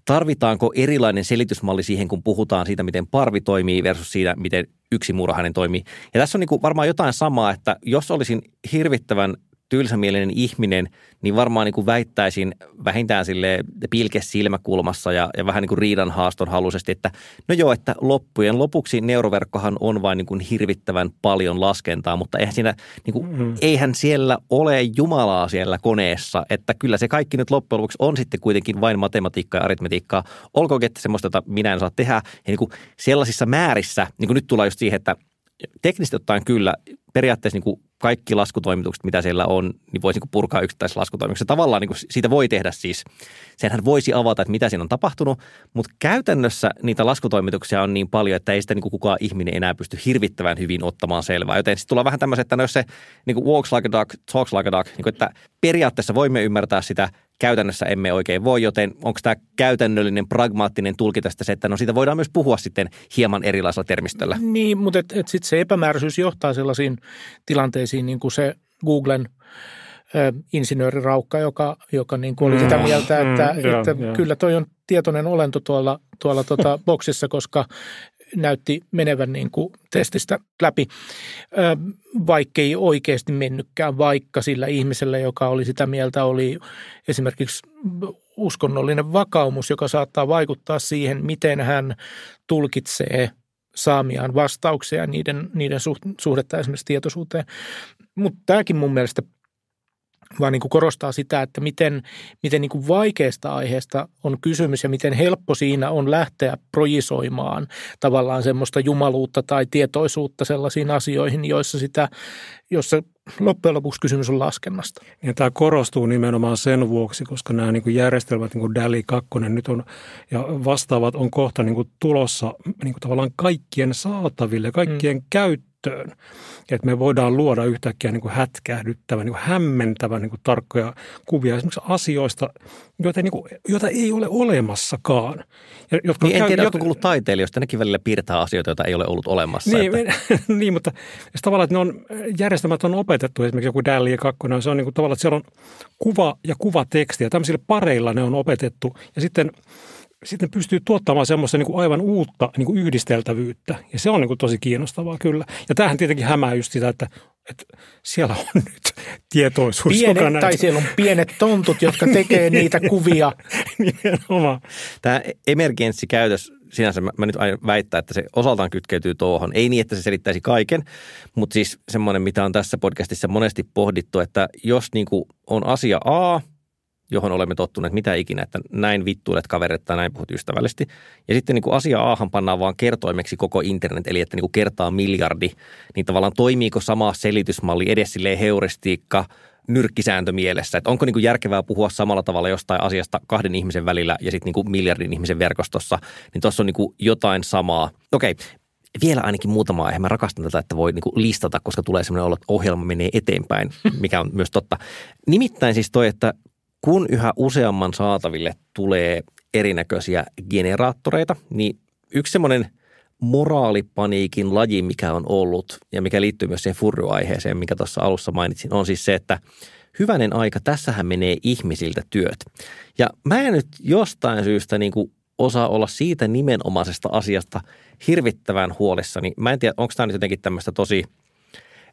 tarvitaanko erilainen selitysmalli siihen, kun puhutaan siitä, miten parvi toimii versus siitä, miten yksi muurahainen toimii. Ja tässä on niin kuin varmaan jotain samaa, että jos olisin hirvittävän tylsämielinen ihminen, niin varmaan niin kuin väittäisin vähintään sille pilke silmäkulmassa ja, ja vähän niin kuin riidan haaston halusesti, että no joo, että loppujen lopuksi neuroverkkohan on vain niin kuin hirvittävän paljon laskentaa, mutta eihän, siinä, niin kuin, mm-hmm. eihän siellä ole jumalaa siellä koneessa, että kyllä se kaikki nyt loppujen lopuksi on sitten kuitenkin vain matematiikkaa ja aritmetiikkaa. Olkoon, että semmoista, jota minä en saa tehdä ja niin kuin sellaisissa määrissä, niin kuin nyt tullaan just siihen, että teknisesti ottaen kyllä, periaatteessa niin kuin kaikki laskutoimitukset, mitä siellä on, niin voisi niin purkaa yksittäisessä laskutoimituksessa. Tavallaan niin kuin siitä voi tehdä siis, senhän voisi avata, että mitä siinä on tapahtunut, mutta käytännössä niitä laskutoimituksia on niin paljon, että ei sitä niin kuin kukaan ihminen enää pysty hirvittävän hyvin ottamaan selvää. Joten sitten tulee vähän tämmöisen, että no jos se niin kuin walks like a duck, talks like a duck, niin kuin, että periaatteessa voimme ymmärtää sitä – käytännössä emme oikein voi, joten onko tämä käytännöllinen, pragmaattinen tulkinta tästä se, että no siitä voidaan myös puhua sitten hieman erilaisella termistöllä? Niin, mutta et, et sitten se epämääräisyys johtaa sellaisiin tilanteisiin, niin kuin se Googlen ö, insinööriraukka, joka, joka niin kuin oli sitä mm. mieltä, että, mm, että, joo, että joo. kyllä toi on tietoinen olento tuolla, tuolla tota boksissa, koska näytti menevän niin kuin testistä läpi, vaikkei oikeasti mennytkään, vaikka sillä ihmisellä, joka oli sitä mieltä, oli esimerkiksi uskonnollinen vakaumus, joka saattaa vaikuttaa siihen, miten hän tulkitsee saamiaan vastauksia ja niiden, niiden suhdetta esimerkiksi tietoisuuteen. Mutta tämäkin mun mielestä vaan niin kuin korostaa sitä, että miten, miten niin kuin vaikeasta aiheesta on kysymys ja miten helppo siinä on lähteä projisoimaan tavallaan semmoista jumaluutta tai tietoisuutta sellaisiin asioihin, joissa sitä, jossa loppujen lopuksi kysymys on laskennasta. Ja tämä korostuu nimenomaan sen vuoksi, koska nämä niin kuin järjestelmät, niin kuin DALI 2 nyt on, ja vastaavat on kohta niin kuin tulossa niin kuin tavallaan kaikkien saataville, kaikkien mm. käyttöön käyttöön. Et me voidaan luoda yhtäkkiä niin kuin hätkähdyttävän, niin kuin hämmentävän niin kuin tarkkoja kuvia esimerkiksi asioista, joita, niin kuin, joita ei ole olemassakaan. Ja, jotka niin, käy, en tiedä, jotka... kuullut taiteilijoista, nekin välillä piirtää asioita, joita ei ole ollut olemassa. Niin, että... niin mutta siis tavallaan, että ne on, järjestelmät on opetettu, esimerkiksi joku Dalli ja kakkonen, se on niin kuin, tavallaan, että siellä on kuva ja kuvateksti ja tämmöisillä pareilla ne on opetettu. Ja sitten – sitten pystyy tuottamaan semmoista niin kuin aivan uutta niin kuin yhdisteltävyyttä. Ja se on niin kuin tosi kiinnostavaa kyllä. Ja tähän tietenkin hämää just sitä, että, että siellä on nyt tietoisuus. Pienet, joka tai siellä on pienet tontut, jotka tekee niitä kuvia. Nimenomaan. Tämä emergenssikäytös sinänsä, mä, mä nyt aion väittää, että se osaltaan kytkeytyy tuohon. Ei niin, että se selittäisi kaiken, mutta siis semmoinen, mitä on tässä podcastissa monesti pohdittu, että jos niin kuin on asia A – johon olemme tottuneet, mitä ikinä, että näin vittuilet kaverit tai näin puhut ystävällisesti. Ja sitten niin kuin asia aahan pannaan vaan kertoimeksi koko internet, eli että niin kuin kertaa miljardi, niin tavallaan toimiiko sama selitysmalli edes silleen heuristiikka, nyrkkisääntö mielessä, että onko niin kuin järkevää puhua samalla tavalla jostain asiasta kahden ihmisen välillä ja sitten niin miljardin ihmisen verkostossa, niin tuossa on niin kuin jotain samaa. Okei, vielä ainakin muutama aihe. Mä rakastan tätä, että voi niinku listata, koska tulee sellainen olo, että ohjelma menee eteenpäin, mikä on myös totta. Nimittäin siis toi, että kun yhä useamman saataville tulee erinäköisiä generaattoreita, niin yksi semmoinen moraalipaniikin laji, mikä on ollut ja mikä liittyy myös siihen furryaiheeseen, mikä tuossa alussa mainitsin, on siis se, että hyvänen aika, tässähän menee ihmisiltä työt. Ja mä en nyt jostain syystä niin kuin osaa olla siitä nimenomaisesta asiasta hirvittävän huolissani. mä en tiedä, onko tämä nyt jotenkin tämmöistä tosi –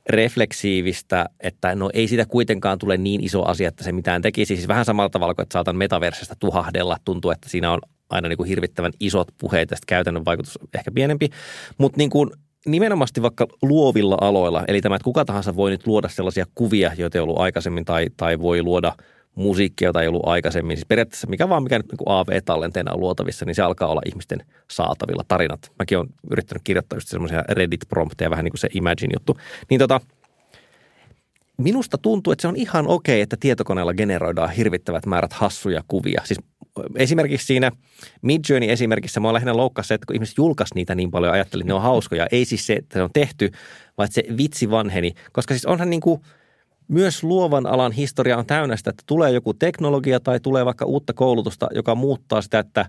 refleksiivistä, että no ei siitä kuitenkaan tule niin iso asia, että se mitään tekisi. Siis vähän samalla tavalla kuin, että saatan metaversesta tuhahdella. Tuntuu, että siinä on aina niin kuin hirvittävän isot puheet ja käytännön vaikutus ehkä pienempi. Mutta niin kuin nimenomaan vaikka luovilla aloilla, eli tämä, että kuka tahansa voi nyt luoda sellaisia kuvia, joita ei ollut aikaisemmin, tai, tai voi luoda – musiikkia, jota ei ollut aikaisemmin. Siis periaatteessa mikä vaan, mikä nyt niin AV-tallenteena on luotavissa, niin se alkaa olla ihmisten saatavilla tarinat. Mäkin olen yrittänyt kirjoittaa just semmoisia Reddit-prompteja, vähän niin kuin se Imagine-juttu. Niin tota, minusta tuntuu, että se on ihan okei, että tietokoneella generoidaan hirvittävät määrät hassuja kuvia. Siis esimerkiksi siinä Midjourney esimerkissä mä lähinnä loukkaa se, että kun ihmiset julkaisivat niitä niin paljon, ajattelin, että ne on hauskoja. Ei siis se, että se on tehty, vaan että se vitsi vanheni. Koska siis onhan niin kuin – myös luovan alan historia on täynnä sitä, että tulee joku teknologia tai tulee vaikka uutta koulutusta, joka muuttaa sitä, että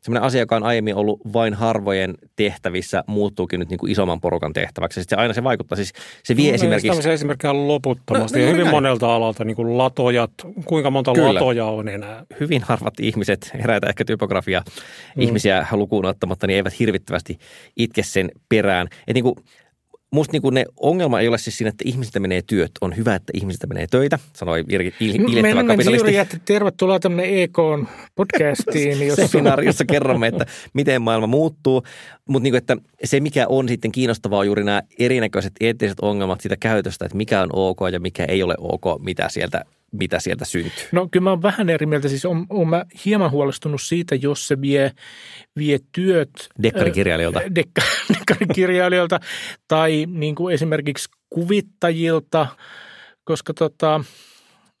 semmoinen asia, joka on aiemmin ollut vain harvojen tehtävissä, muuttuukin nyt niin kuin isomman porukan tehtäväksi. Sitten se aina se vaikuttaa, siis se vie no, no esimerkiksi... Tällaisia esimerkkejä on loputtomasti no, no, no, hyvin näin. monelta alalta, niin kuin latojat, kuinka monta Kyllä. latoja on enää. Hyvin harvat ihmiset, eräitä ehkä typografia mm. ihmisiä lukuun ottamatta, niin eivät hirvittävästi itke sen perään. Et niin kuin, musta niin ne ongelma ei ole siis siinä, että ihmisiltä menee työt. On hyvä, että ihmisiltä menee töitä, sanoi iljettävä kapitalisti. Juuri, että tervetuloa tämmöinen e EK podcastiin. Jossa... Seminaari, jossa kerromme, että miten maailma muuttuu. Mutta niin että se, mikä on sitten kiinnostavaa, on juuri nämä erinäköiset eettiset ongelmat siitä käytöstä, että mikä on ok ja mikä ei ole ok, mitä sieltä mitä sieltä syntyy? No kyllä mä oon vähän eri mieltä. Siis on, on mä hieman huolestunut siitä, jos se vie, vie työt... Dekkarikirjailijoilta. Äh, dekka, dekkarikirjailijoilta tai niin kuin esimerkiksi kuvittajilta, koska tota,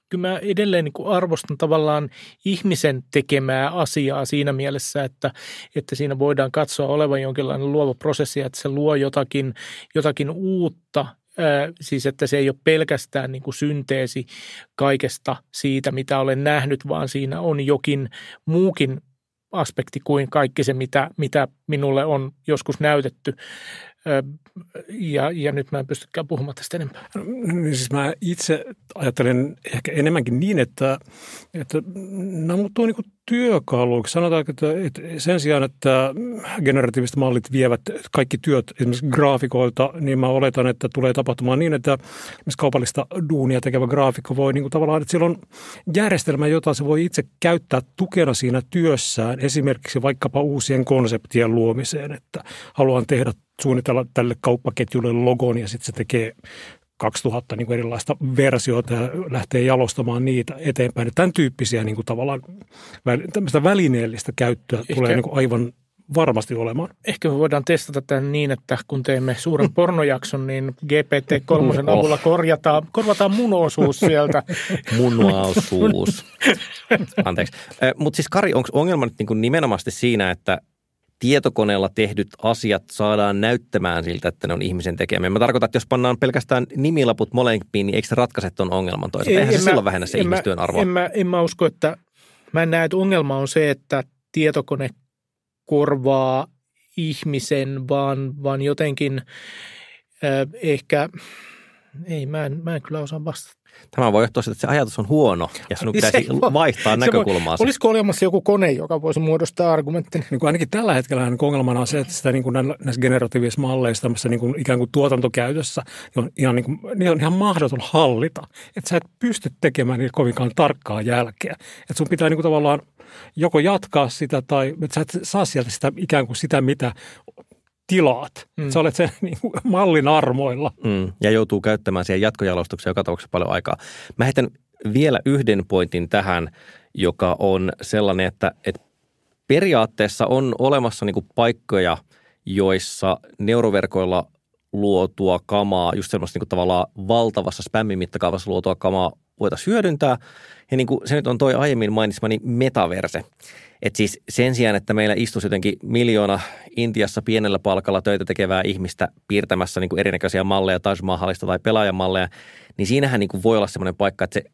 kyllä mä edelleen niin kuin arvostan tavallaan ihmisen tekemää asiaa siinä mielessä, että, että siinä voidaan katsoa olevan jonkinlainen luova prosessi, että se luo jotakin, jotakin uutta siis että se ei ole pelkästään niin kuin synteesi kaikesta siitä, mitä olen nähnyt, vaan siinä on jokin muukin aspekti kuin kaikki se, mitä, mitä minulle on joskus näytetty. Ja, ja nyt mä en pystykään puhumaan tästä enempää. Niin siis mä itse ajattelen ehkä enemmänkin niin, että, että nämä muuttuu niin työkaluiksi. Sanotaan, että, että sen sijaan, että generatiiviset mallit vievät kaikki työt esimerkiksi graafikoilta, niin mä oletan, että tulee tapahtumaan niin, että esimerkiksi kaupallista duunia tekevä graafikko voi niin kuin tavallaan, että sillä on järjestelmä, jota se voi itse käyttää tukena siinä työssään, esimerkiksi vaikkapa uusien konseptien luomiseen, että haluan tehdä suunnitella tälle kauppaketjulle logon ja sitten se tekee 2000 niin kuin erilaista versiota ja lähtee jalostamaan niitä eteenpäin. Ja tämän tyyppisiä niin kuin tavallaan tämmöistä välineellistä käyttöä Ehkä. tulee niin kuin aivan varmasti olemaan. Ehkä me voidaan testata tämän niin, että kun teemme suuren pornojakson, niin GPT-3 avulla korjataan, korvataan mun osuus sieltä. mun osuus. Anteeksi. Mutta siis Kari, onko ongelma nyt niinku nimenomaan siinä, että tietokoneella tehdyt asiat saadaan näyttämään siltä, että ne on ihmisen tekemiä. Mä tarkoitan, että jos pannaan pelkästään nimilaput molempiin, niin eikö se ratkaise tuon ongelman toisaalta? Eihän en se mä, silloin vähennä se ihmistyön arvoa. En mä, en mä usko, että mä näen, että ongelma on se, että tietokone korvaa ihmisen, vaan, vaan jotenkin äh, ehkä, ei mä en, mä en kyllä osaa vastata Tämä voi johtua siitä, että se ajatus on huono ja sinun niin pitäisi vaihtaa se näkökulmaa. Voi, olisiko olemassa joku kone, joka voisi muodostaa argumentin? Niin kuin ainakin tällä hetkellä on ongelmana on se, että sitä niin kuin näissä generatiivisissa malleissa, niin kuin ikään kuin tuotantokäytössä, niin on ihan, niin kuin, niin on ihan mahdoton hallita. Että sä et pysty tekemään niin kovinkaan tarkkaa jälkeä. Että sun pitää niin kuin tavallaan joko jatkaa sitä tai että sä et saa sieltä sitä ikään kuin sitä, mitä tilaat. Mm. Sä olet sen niin kuin, mallin armoilla. Mm. Ja joutuu käyttämään siihen jatkojalostukseen joka tapauksessa paljon aikaa. Mä heitän vielä yhden pointin tähän, joka on sellainen, että, että periaatteessa on olemassa niin kuin paikkoja, joissa neuroverkoilla luotua kamaa, just semmoista niin kuin tavallaan valtavassa spämmin mittakaavassa luotua kamaa voitaisiin hyödyntää. Ja niin kuin se nyt on toi aiemmin mainitsemani metaverse. Et siis sen sijaan, että meillä istuisi jotenkin miljoona Intiassa pienellä palkalla töitä tekevää ihmistä piirtämässä niin kuin erinäköisiä malleja Taj Mahalista tai pelaajamalleja, niin siinähän niin kuin voi olla semmoinen paikka, että se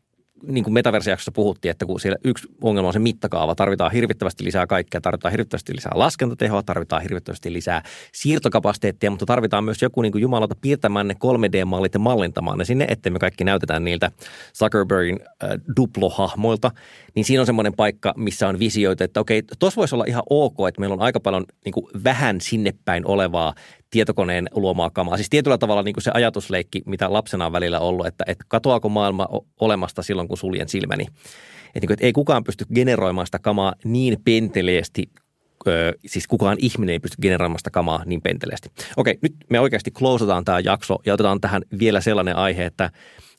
niin kuin metaversiaksossa puhuttiin, että kun siellä yksi ongelma on se mittakaava, tarvitaan hirvittävästi lisää kaikkea, tarvitaan hirvittävästi lisää laskentatehoa, tarvitaan hirvittävästi lisää siirtokapasiteettia, mutta tarvitaan myös joku niin kuin jumalalta piirtämään ne 3D-mallit ja mallintamaan ne sinne, ettei me kaikki näytetään niiltä Zuckerbergin äh, duplohahmoilta, niin siinä on semmoinen paikka, missä on visioita, että okei, tuossa voisi olla ihan ok, että meillä on aika paljon niin kuin vähän sinne päin olevaa tietokoneen luomaa kamaa. Siis tietyllä tavalla niin kuin se ajatusleikki, mitä lapsena on välillä ollut, että, että katoako maailma olemasta silloin, kun suljen silmäni. Että, niin kuin, että ei kukaan pysty generoimaan sitä kamaa niin penteleesti, öö, siis kukaan ihminen ei pysty generoimaan sitä kamaa niin penteleesti. Okei, nyt me oikeasti klousataan tämä jakso ja otetaan tähän vielä sellainen aihe, että,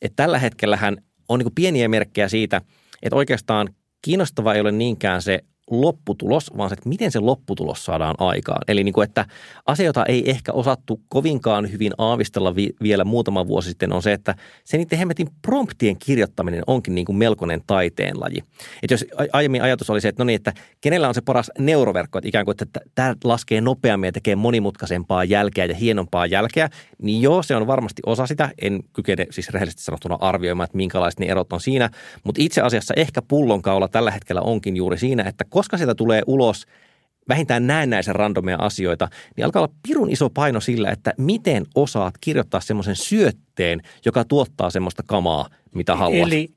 että tällä hetkellähän on niin pieniä merkkejä siitä, että oikeastaan kiinnostava ei ole niinkään se lopputulos, vaan se, että miten se lopputulos saadaan aikaan. Eli niin kuin, että asia, jota ei ehkä osattu kovinkaan hyvin aavistella vi- vielä muutama vuosi sitten, on se, että sen niiden hemmetin promptien kirjoittaminen onkin niin kuin melkoinen taiteenlaji. Että jos aiemmin ajatus oli se, että no niin, että kenellä on se paras neuroverkko, että ikään kuin, että tämä laskee nopeammin ja tekee monimutkaisempaa jälkeä ja hienompaa jälkeä, niin joo, se on varmasti osa sitä. En kykene siis rehellisesti sanottuna arvioimaan, että minkälaiset ne erot on siinä, mutta itse asiassa ehkä pullonkaula tällä hetkellä onkin juuri siinä, että koska sieltä tulee ulos vähintään näennäisen randomia asioita, niin alkaa olla pirun iso paino sillä, että miten osaat kirjoittaa semmoisen syötteen, joka tuottaa semmoista kamaa, mitä haluat. Eli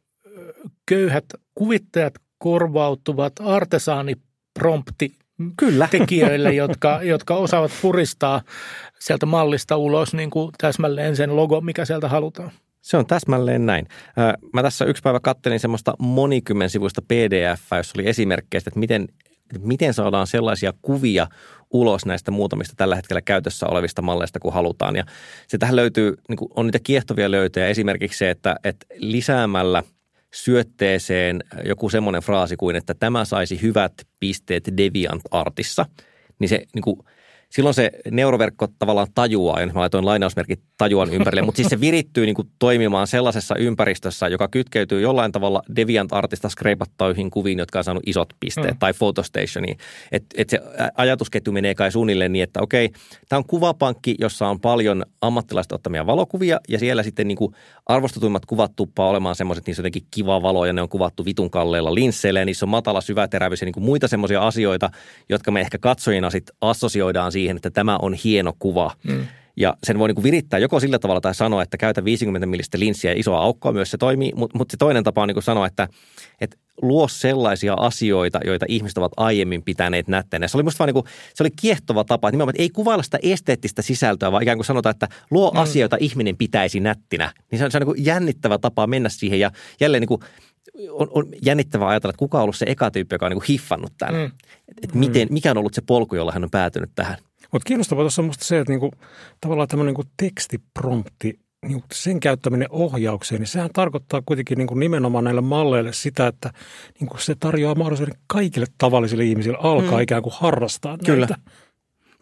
köyhät kuvittajat korvautuvat artesaaniprompti Kyllä. tekijöille, jotka, jotka osaavat puristaa sieltä mallista ulos niin kuin täsmälleen sen logo, mikä sieltä halutaan. Se on täsmälleen näin. Mä tässä yksi päivä kattelin semmoista monikymmen sivuista pdf jossa oli esimerkkejä, että miten, miten saadaan sellaisia kuvia ulos näistä muutamista tällä hetkellä käytössä olevista malleista, kun halutaan. Ja se tähän löytyy, niin on niitä kiehtovia löytöjä, esimerkiksi se, että, että lisäämällä – syötteeseen joku semmoinen fraasi kuin, että tämä saisi hyvät pisteet Deviant Artissa, niin se niin kuin, silloin se neuroverkko tavallaan tajuaa, ja mä laitoin lainausmerkit tajuan ympärille, mutta siis se virittyy niin kuin toimimaan sellaisessa ympäristössä, joka kytkeytyy jollain tavalla Deviant Artista skreipattaihin kuviin, jotka on saanut isot pisteet, mm. tai Photostationiin. Että et se ajatusketju menee kai suunnilleen niin, että okei, tämä on kuvapankki, jossa on paljon ammattilaista ottamia valokuvia, ja siellä sitten niin kuin arvostetuimmat kuvat tuppaa olemaan semmoiset, niin se jotenkin kiva valo, ja ne on kuvattu vitun kalleilla linsseillä, ja niissä on matala syväterävyys ja niin kuin muita semmoisia asioita, jotka me ehkä katsojina sitten assosioidaan siihen, siihen, että tämä on hieno kuva. Mm. Ja sen voi niin kuin virittää joko sillä tavalla tai sanoa, että käytä 50 millistä linssiä ja isoa aukkoa myös se toimii, mutta mut se toinen tapa on niin kuin sanoa, että, että luo sellaisia asioita, joita ihmiset ovat aiemmin pitäneet nätteenä. Se oli musta vaan niin kuin, se oli kiehtova tapa, että nimenomaan, että ei kuvailla sitä esteettistä sisältöä, vaan ikään kuin sanotaan, että luo mm. asioita, ihminen pitäisi nättinä. Niin se on, se on niin kuin jännittävä tapa mennä siihen ja jälleen niin kuin on, on jännittävää ajatella, että kuka on ollut se eka tyyppi, joka on niin kuin hiffannut tämän. Mm. Et, et miten, mikä on ollut se polku, jolla hän on päätynyt tähän. Mutta kiinnostavaa tuossa on se, että niinku, tavallaan tämmöinen niinku tekstiprompti, niinku sen käyttäminen ohjaukseen, niin sehän tarkoittaa kuitenkin niinku nimenomaan näille malleille sitä, että niinku se tarjoaa mahdollisuuden kaikille tavallisille ihmisille alkaa mm. ikään kuin harrastaa Kyllä. näitä.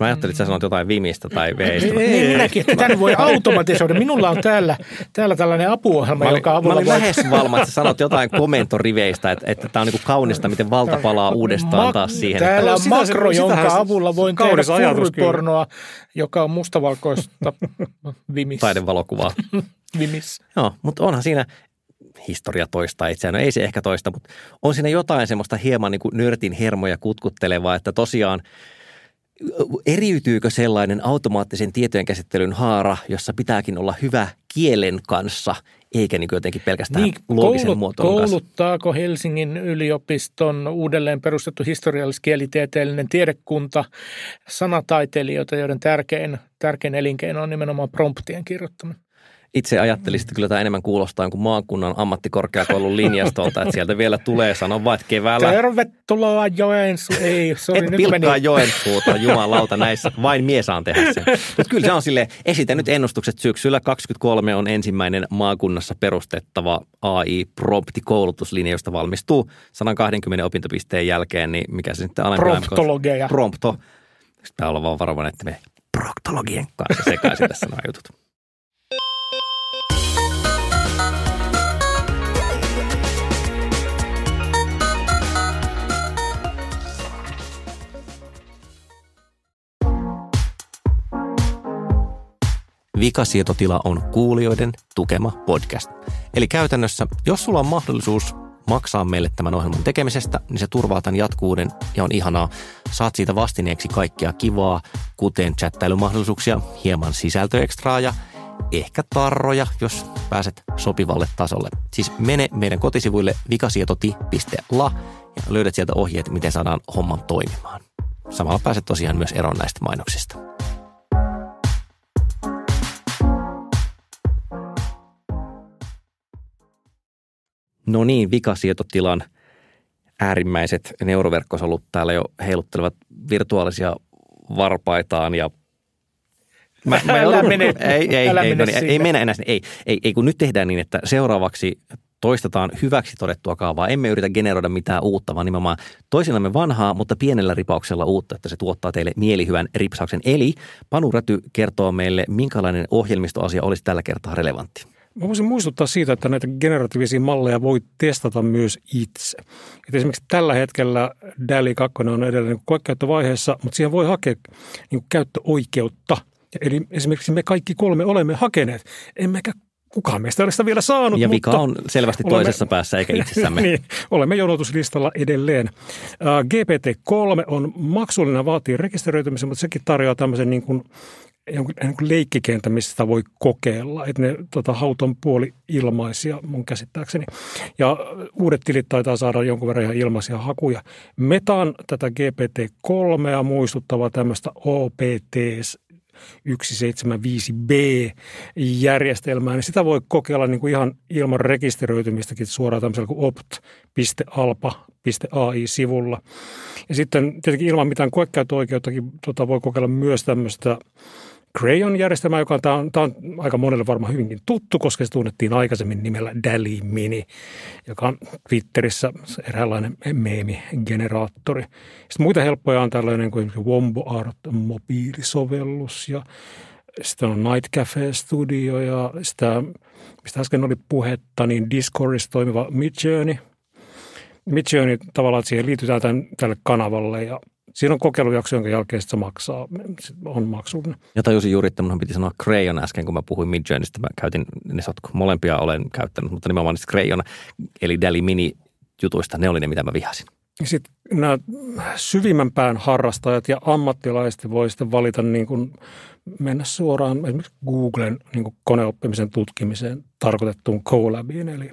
Mä ajattelin, että sä mm. sanoit jotain vimistä tai veistä. Ei, ei, niin, minäkin, että tämän voi automatisoida. Minulla on täällä, täällä tällainen apuohjelma, mä joka avulla Mä olin voit... lähes valma, että sä sanot jotain komentoriveistä, että, että tämä on niinku kaunista, miten valta palaa uudestaan taas siihen. Täällä on makro, sitä, jonka sitä, avulla voin tehdä furrypornoa, joka on mustavalkoista vimis. Taidevalokuvaa. vimis. Joo, mutta onhan siinä historia toistaa itseään. No ei se ehkä toista, mutta on siinä jotain semmoista hieman niin kuin nörtin hermoja kutkuttelevaa, että tosiaan – eriytyykö sellainen automaattisen tietojen käsittelyn haara, jossa pitääkin olla hyvä kielen kanssa, eikä niin jotenkin pelkästään niin, loogisen koulut, muotoilun Kouluttaako kanssa. Helsingin yliopiston uudelleen perustettu historialliskielitieteellinen tiedekunta sanataiteilijoita, joiden tärkein, tärkein elinkeino on nimenomaan promptien kirjoittaminen? itse ajattelisin, että kyllä tämä enemmän kuulostaa kuin maakunnan ammattikorkeakoulun linjastolta, että sieltä vielä tulee sanoa vain, että keväällä... Tervetuloa Joensuun. Ei, sorry, Et nyt pilkkaa meni. Joensuuta, jumalauta, näissä vain mies on tehdä sen. Mutta kyllä se on sille esitän nyt ennustukset syksyllä. 23 on ensimmäinen maakunnassa perustettava ai prompti koulutuslinja, josta valmistuu 120 opintopisteen jälkeen, niin mikä se sitten alempi Promptologia. Prompto. Pitää olla vaan varovainen, että me proktologien kanssa sekaisin tässä nämä jutut. Vikasietotila on kuulijoiden tukema podcast. Eli käytännössä, jos sulla on mahdollisuus maksaa meille tämän ohjelman tekemisestä, niin se turvaa tämän jatkuuden ja on ihanaa. Saat siitä vastineeksi kaikkea kivaa, kuten chattailumahdollisuuksia, hieman sisältöekstraa ja ehkä tarroja, jos pääset sopivalle tasolle. Siis mene meidän kotisivuille vikasietoti.la ja löydät sieltä ohjeet, miten saadaan homman toimimaan. Samalla pääset tosiaan myös eroon näistä mainoksista. No niin, vikasietotilan äärimmäiset neuroverkkosolut täällä jo heiluttelevat virtuaalisia varpaitaan ja Mä, mä joudun, mene, ei, ei, älä ei, no mene no niin, ei mennä enää Ei, ei, ei, kun nyt tehdään niin, että seuraavaksi toistetaan hyväksi todettua kaavaa. Emme yritä generoida mitään uutta, vaan nimenomaan toisinamme vanhaa, mutta pienellä ripauksella uutta, että se tuottaa teille mielihyvän ripsauksen. Eli Panu Räty kertoo meille, minkälainen ohjelmistoasia olisi tällä kertaa relevantti. Mä voisin muistuttaa siitä, että näitä generatiivisia malleja voi testata myös itse. Et esimerkiksi tällä hetkellä DALI 2 on edelleen niin koekäyttövaiheessa, mutta siihen voi hakea niin käyttöoikeutta. Eli esimerkiksi me kaikki kolme olemme hakeneet, emmekä kukaan meistä ole sitä vielä saanut. Ja vika on selvästi olemme, toisessa päässä eikä itsessämme. niin, olemme jonotuslistalla edelleen. GPT-3 on maksullinen, vaatii rekisteröitymisen, mutta sekin tarjoaa tämmöisen niin kuin jonkun, leikkikentä, missä sitä voi kokeilla. Että ne tota, haut on puoli ilmaisia mun käsittääkseni. Ja uudet tilit taitaa saada jonkun verran ihan ilmaisia hakuja. Metan tätä GPT-3 muistuttavaa tämmöistä OPTS 175B-järjestelmää, niin sitä voi kokeilla niin kuin ihan ilman rekisteröitymistäkin suoraan tämmöisellä kuin opt.alpa.ai-sivulla. Ja sitten tietenkin ilman mitään koekäyttöoikeuttakin tota voi kokeilla myös tämmöistä Crayon järjestelmä, joka on, tämä on, tämä on aika monelle varmaan hyvinkin tuttu, koska se tunnettiin aikaisemmin nimellä Dali Mini, joka on Twitterissä eräänlainen meemigeneraattori. Sitten muita helppoja on tällainen kuin Wombo Art mobiilisovellus ja sitten on Night Cafe Studio ja sitä, mistä äsken oli puhetta, niin Discordissa toimiva Midjourney. Midjourney tavallaan, että siihen liitytään tämän, tälle kanavalle ja – Siinä on kokeilujakso, jonka jälkeen se maksaa, on maksullinen. Ja tajusin juuri, että minun piti sanoa Crayon äsken, kun mä puhuin Midjourneystä. Mä käytin ne sotku. Molempia olen käyttänyt, mutta nimenomaan niistä Crayon, eli Dali Mini jutuista, ne oli ne, mitä mä vihasin. Sitten nämä syvimmän pään harrastajat ja ammattilaiset voi sitten valita niin kuin mennä suoraan esimerkiksi Googlen niin kuin koneoppimisen tutkimiseen tarkoitettuun CoLabiin, eli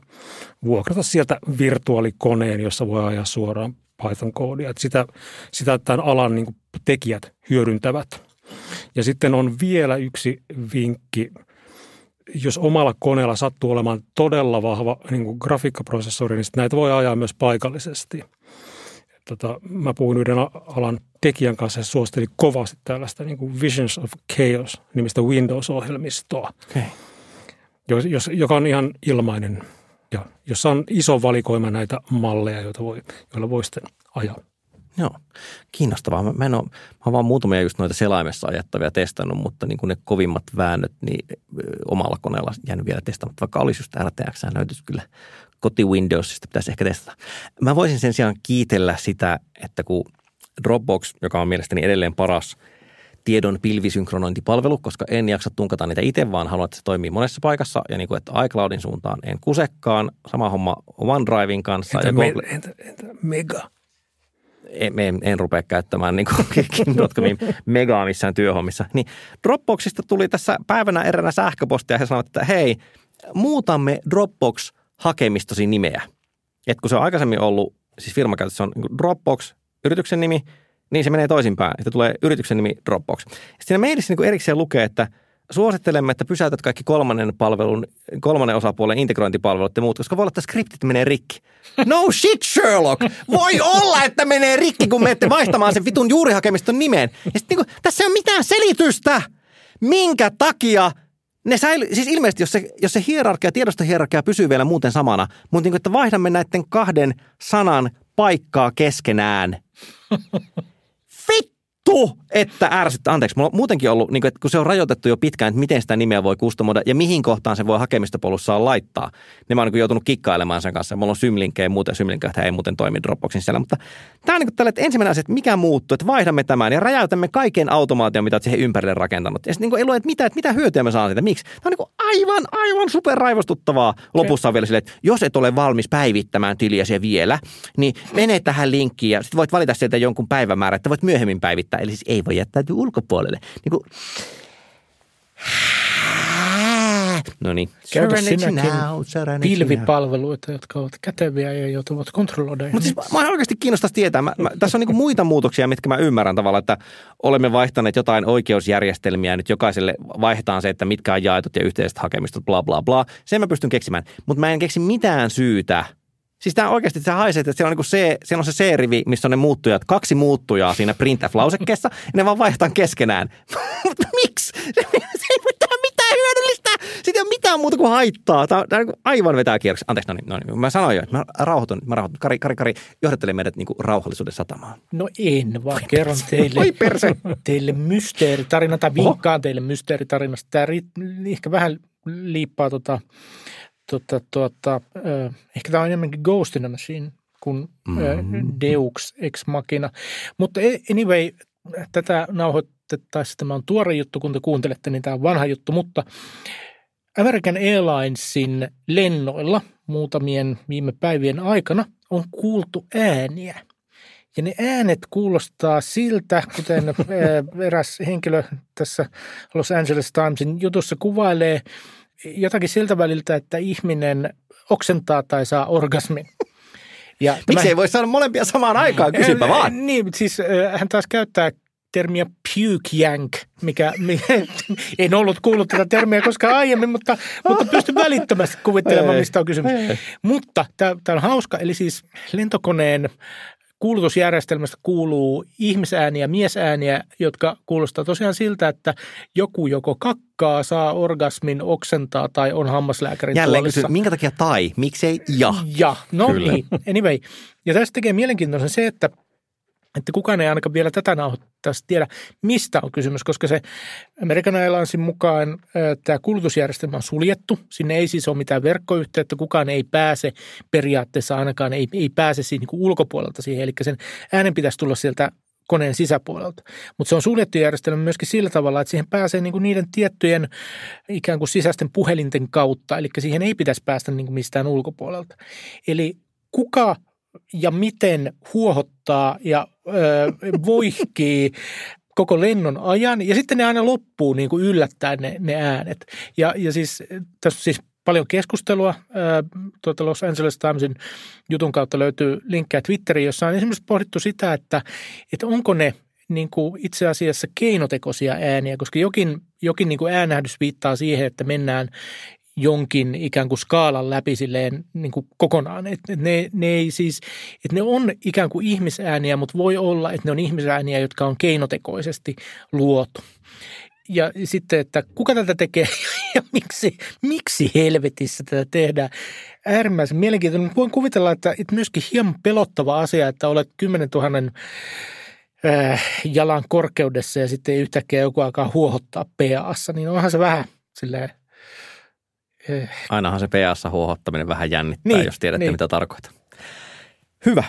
vuokrata sieltä virtuaalikoneen, jossa voi ajaa suoraan Python-koodia. Että sitä, sitä tämän alan niin tekijät hyödyntävät. Ja sitten on vielä yksi vinkki. Jos omalla koneella sattuu olemaan todella vahva niin kuin grafiikkaprosessori, niin näitä voi ajaa myös paikallisesti. Tota, mä puhuin yhden alan tekijän kanssa ja suositteli kovasti tällaista niin kuin Visions of Chaos-nimistä Windows-ohjelmistoa, okay. jos, jos, joka on ihan ilmainen – ja jossa on iso valikoima näitä malleja, joita voi, joilla voi sitten ajaa. Joo, kiinnostavaa. Mä, en ole, mä olen vaan muutamia just noita selaimessa ajattavia testannut, mutta niin kuin ne kovimmat väännöt, niin omalla koneella jäänyt vielä testaamatta, vaikka olisi just RTX, löytyisi kyllä koti Windowsista, pitäisi ehkä testata. Mä voisin sen sijaan kiitellä sitä, että kun Dropbox, joka on mielestäni edelleen paras – tiedon pilvisynkronointipalvelu, koska en jaksa tunkata niitä itse, vaan haluan, että se toimii monessa paikassa. Ja niin kuin, että iCloudin suuntaan en kusekkaan. Sama homma OneDriven kanssa. Entä, ja Google... me, entä, entä Mega? En, en, en rupea käyttämään niin kuin, megaa missään työhommissa. Niin Dropboxista tuli tässä päivänä eräänä sähköpostia ja he sanoivat, että hei, muutamme Dropbox-hakemistosi nimeä. Et kun se on aikaisemmin ollut, siis firmakäytössä on niin Dropbox, yrityksen nimi – niin se menee toisinpäin, että tulee yrityksen nimi Dropbox. Sitten siinä mailissa niin erikseen lukee, että suosittelemme, että pysäytät kaikki kolmannen palvelun, kolmannen osapuolen integrointipalvelut ja muut, koska voi olla, että skriptit menee rikki. No shit Sherlock! Voi olla, että menee rikki, kun menette vaihtamaan sen vitun juurihakemiston nimeen. Ja sitten niin kuin, tässä ei ole mitään selitystä, minkä takia ne säily, siis ilmeisesti, jos se, jos se hierarkia, tiedostohierarkia pysyy vielä muuten samana, mutta niin kuin, että vaihdamme näiden kahden sanan paikkaa keskenään vittu, että ärsyttää. Anteeksi, mulla on muutenkin ollut, niin kuin, että kun se on rajoitettu jo pitkään, että miten sitä nimeä voi kustomoida ja mihin kohtaan se voi hakemistopolussaan laittaa. Niin mä oon niin joutunut kikkailemaan sen kanssa. Mulla on symlinkkejä muuten, symlinkkejä ei muuten toimi Dropboxin siellä. Mutta tämä on niin tällä, että ensimmäinen asia, että mikä muuttuu, että vaihdamme tämän ja räjäytämme kaiken automaation, mitä olet siihen ympärille rakentanut. Ja sitten niin ei lue, että mitä, että mitä hyötyä me saan siitä, miksi. Tämä on niin aivan, aivan superraivostuttavaa. Lopussa on vielä silleen, että jos et ole valmis päivittämään tiliäsi vielä, niin mene tähän linkkiin ja sitten voit valita sieltä jonkun päivämäärän, että voit myöhemmin päivittää eli siis ei voi jättäytyä ulkopuolelle. Niin kuin, No niin. Käytä sinäkin out, pilvipalveluita, out. jotka ovat käteviä ja joita voit kontrolloida. Mutta siis mä, mä oikeasti kiinnostaisi tietää. Mä, mä, tässä on niinku muita muutoksia, mitkä mä ymmärrän tavallaan, että olemme vaihtaneet jotain oikeusjärjestelmiä. Nyt jokaiselle vaihtaan se, että mitkä on jaetut ja yhteiset hakemistot, bla bla bla. Sen mä pystyn keksimään. Mutta mä en keksi mitään syytä – Siis tämä oikeasti, sä haiset, että siellä on, niinku C, siellä on se C-rivi, missä on ne muuttujat, kaksi muuttujaa siinä printf-lausekkeessa, ja ne vaan vaihdetaan keskenään. Mutta miksi? Se ei mitään, mitään hyödyllistä. Siitä ei ole mitään muuta kuin haittaa. Tämä, on niinku aivan vetää kierroksi. Anteeksi, no niin, no niin. Mä sanoin jo, että mä rauhoitun, mä rauhoitun. Kari, Kari, Kari, johdattelee meidät niinku rauhallisuuden satamaan. No en, vaan kerron perse. teille, perse. teille mysteeritarina, tai vinkkaan teille mysteeritarinasta. Tämä ehkä vähän liippaa tota, Tota, tuota, tuota, äh, ehkä tämä on enemmänkin Ghost in the Machine kuin mm-hmm. Deux Ex Machina. Mutta e, anyway, tätä nauhoitettaisiin, tämä on tuore juttu, kun te kuuntelette, niin tämä on vanha juttu, mutta American Airlinesin lennoilla muutamien viime päivien aikana on kuultu ääniä. Ja ne äänet kuulostaa siltä, kuten eräs henkilö tässä Los Angeles Timesin jutussa kuvailee – jotakin siltä väliltä, että ihminen oksentaa tai saa orgasmin. Ja Miksi tämä, ei voi saada molempia samaan aikaan? Niin. Kysypä vaan. Niin, siis hän taas käyttää termiä puke yank, mikä, en ollut kuullut tätä termiä koskaan aiemmin, mutta, mutta pystyn välittömästi kuvittelemaan, mistä on kysymys. Mutta tämä on hauska, eli siis lentokoneen kuulutusjärjestelmästä kuuluu ihmisääniä, miesääniä, jotka kuulostaa tosiaan siltä, että joku joko kakkaa, saa orgasmin, oksentaa tai on hammaslääkärin Jälleen tuolissa. Kysy, minkä takia tai? Miksei ja? Ja, no Kyllä. niin, anyway. Ja tästä tekee mielenkiintoisen se, että – että kukaan ei ainakaan vielä tätä nauhoittaisi tiedä, mistä on kysymys, koska se Amerikan Airlinesin mukaan tämä kulutusjärjestelmä on suljettu. Sinne ei siis ole mitään verkkoyhteyttä, kukaan ei pääse periaatteessa ainakaan, ei, ei pääse siihen niin ulkopuolelta siihen, eli sen äänen pitäisi tulla sieltä koneen sisäpuolelta. Mutta se on suljettu järjestelmä myöskin sillä tavalla, että siihen pääsee niinku niiden tiettyjen ikään kuin sisäisten puhelinten kautta, eli siihen ei pitäisi päästä niinku mistään ulkopuolelta. Eli kuka ja miten huohottaa ja ö, voihkii koko lennon ajan. Ja sitten ne aina loppuu niin kuin yllättäen ne, ne äänet. Ja, ja siis tässä on siis paljon keskustelua. Tuota Los Angeles Timesin jutun kautta löytyy linkkejä Twitteriin, jossa on esimerkiksi pohdittu sitä, että, että onko ne niin kuin itse asiassa keinotekoisia ääniä, koska jokin, jokin niin kuin äänähdys viittaa siihen, että mennään jonkin ikään kuin skaalan läpi silleen niin kuin kokonaan. Et, ne, ne, ei siis, et ne on ikään kuin ihmisääniä, mutta voi olla, että ne on ihmisääniä, jotka on keinotekoisesti luotu. Ja sitten, että kuka tätä tekee ja miksi, miksi helvetissä tätä tehdään. Äärimmäisen mielenkiintoinen. Voin kuvitella, että, että myöskin hieman pelottava asia, että olet 10 000 äh, jalan korkeudessa ja sitten yhtäkkiä joku alkaa huohottaa PAssa, niin onhan se vähän silleen – Eh. Ainahan se PS-huohottaminen vähän jännittää, niin, jos tiedätte niin. mitä tarkoitan. Hyvä.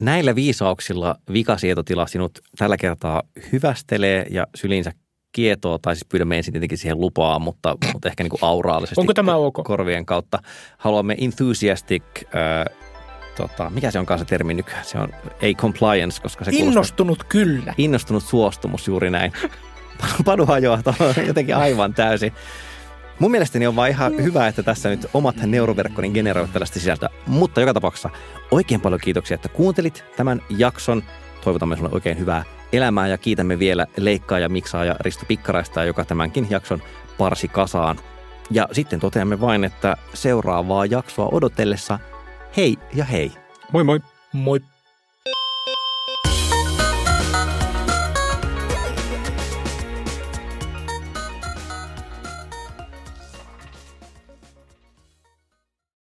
Näillä viisauksilla vikasietotila sinut tällä kertaa hyvästelee ja sylinsä kietoa, tai siis pyydämme ensin tietenkin siihen lupaa, mutta, mutta ehkä niin kuin auraalisesti Onko tämä ok? korvien kautta. Haluamme enthusiastic, äh, tota, mikä se onkaan se termi nykyään? Se on ei compliance, koska se Innostunut kuulostaa, kyllä. Innostunut suostumus, juuri näin. Padu hajoaa jotenkin aivan täysin. Mun mielestäni on vaan ihan hyvä, että tässä nyt omat neuroverkkoni generoivat tällaista sisältöä. Mutta joka tapauksessa oikein paljon kiitoksia, että kuuntelit tämän jakson. Toivotamme sinulle oikein hyvää elämää ja kiitämme vielä leikkaa ja miksaa ja Risto Pikkaraista, joka tämänkin jakson parsi kasaan. Ja sitten toteamme vain, että seuraavaa jaksoa odotellessa hei ja hei. Moi moi. Moi.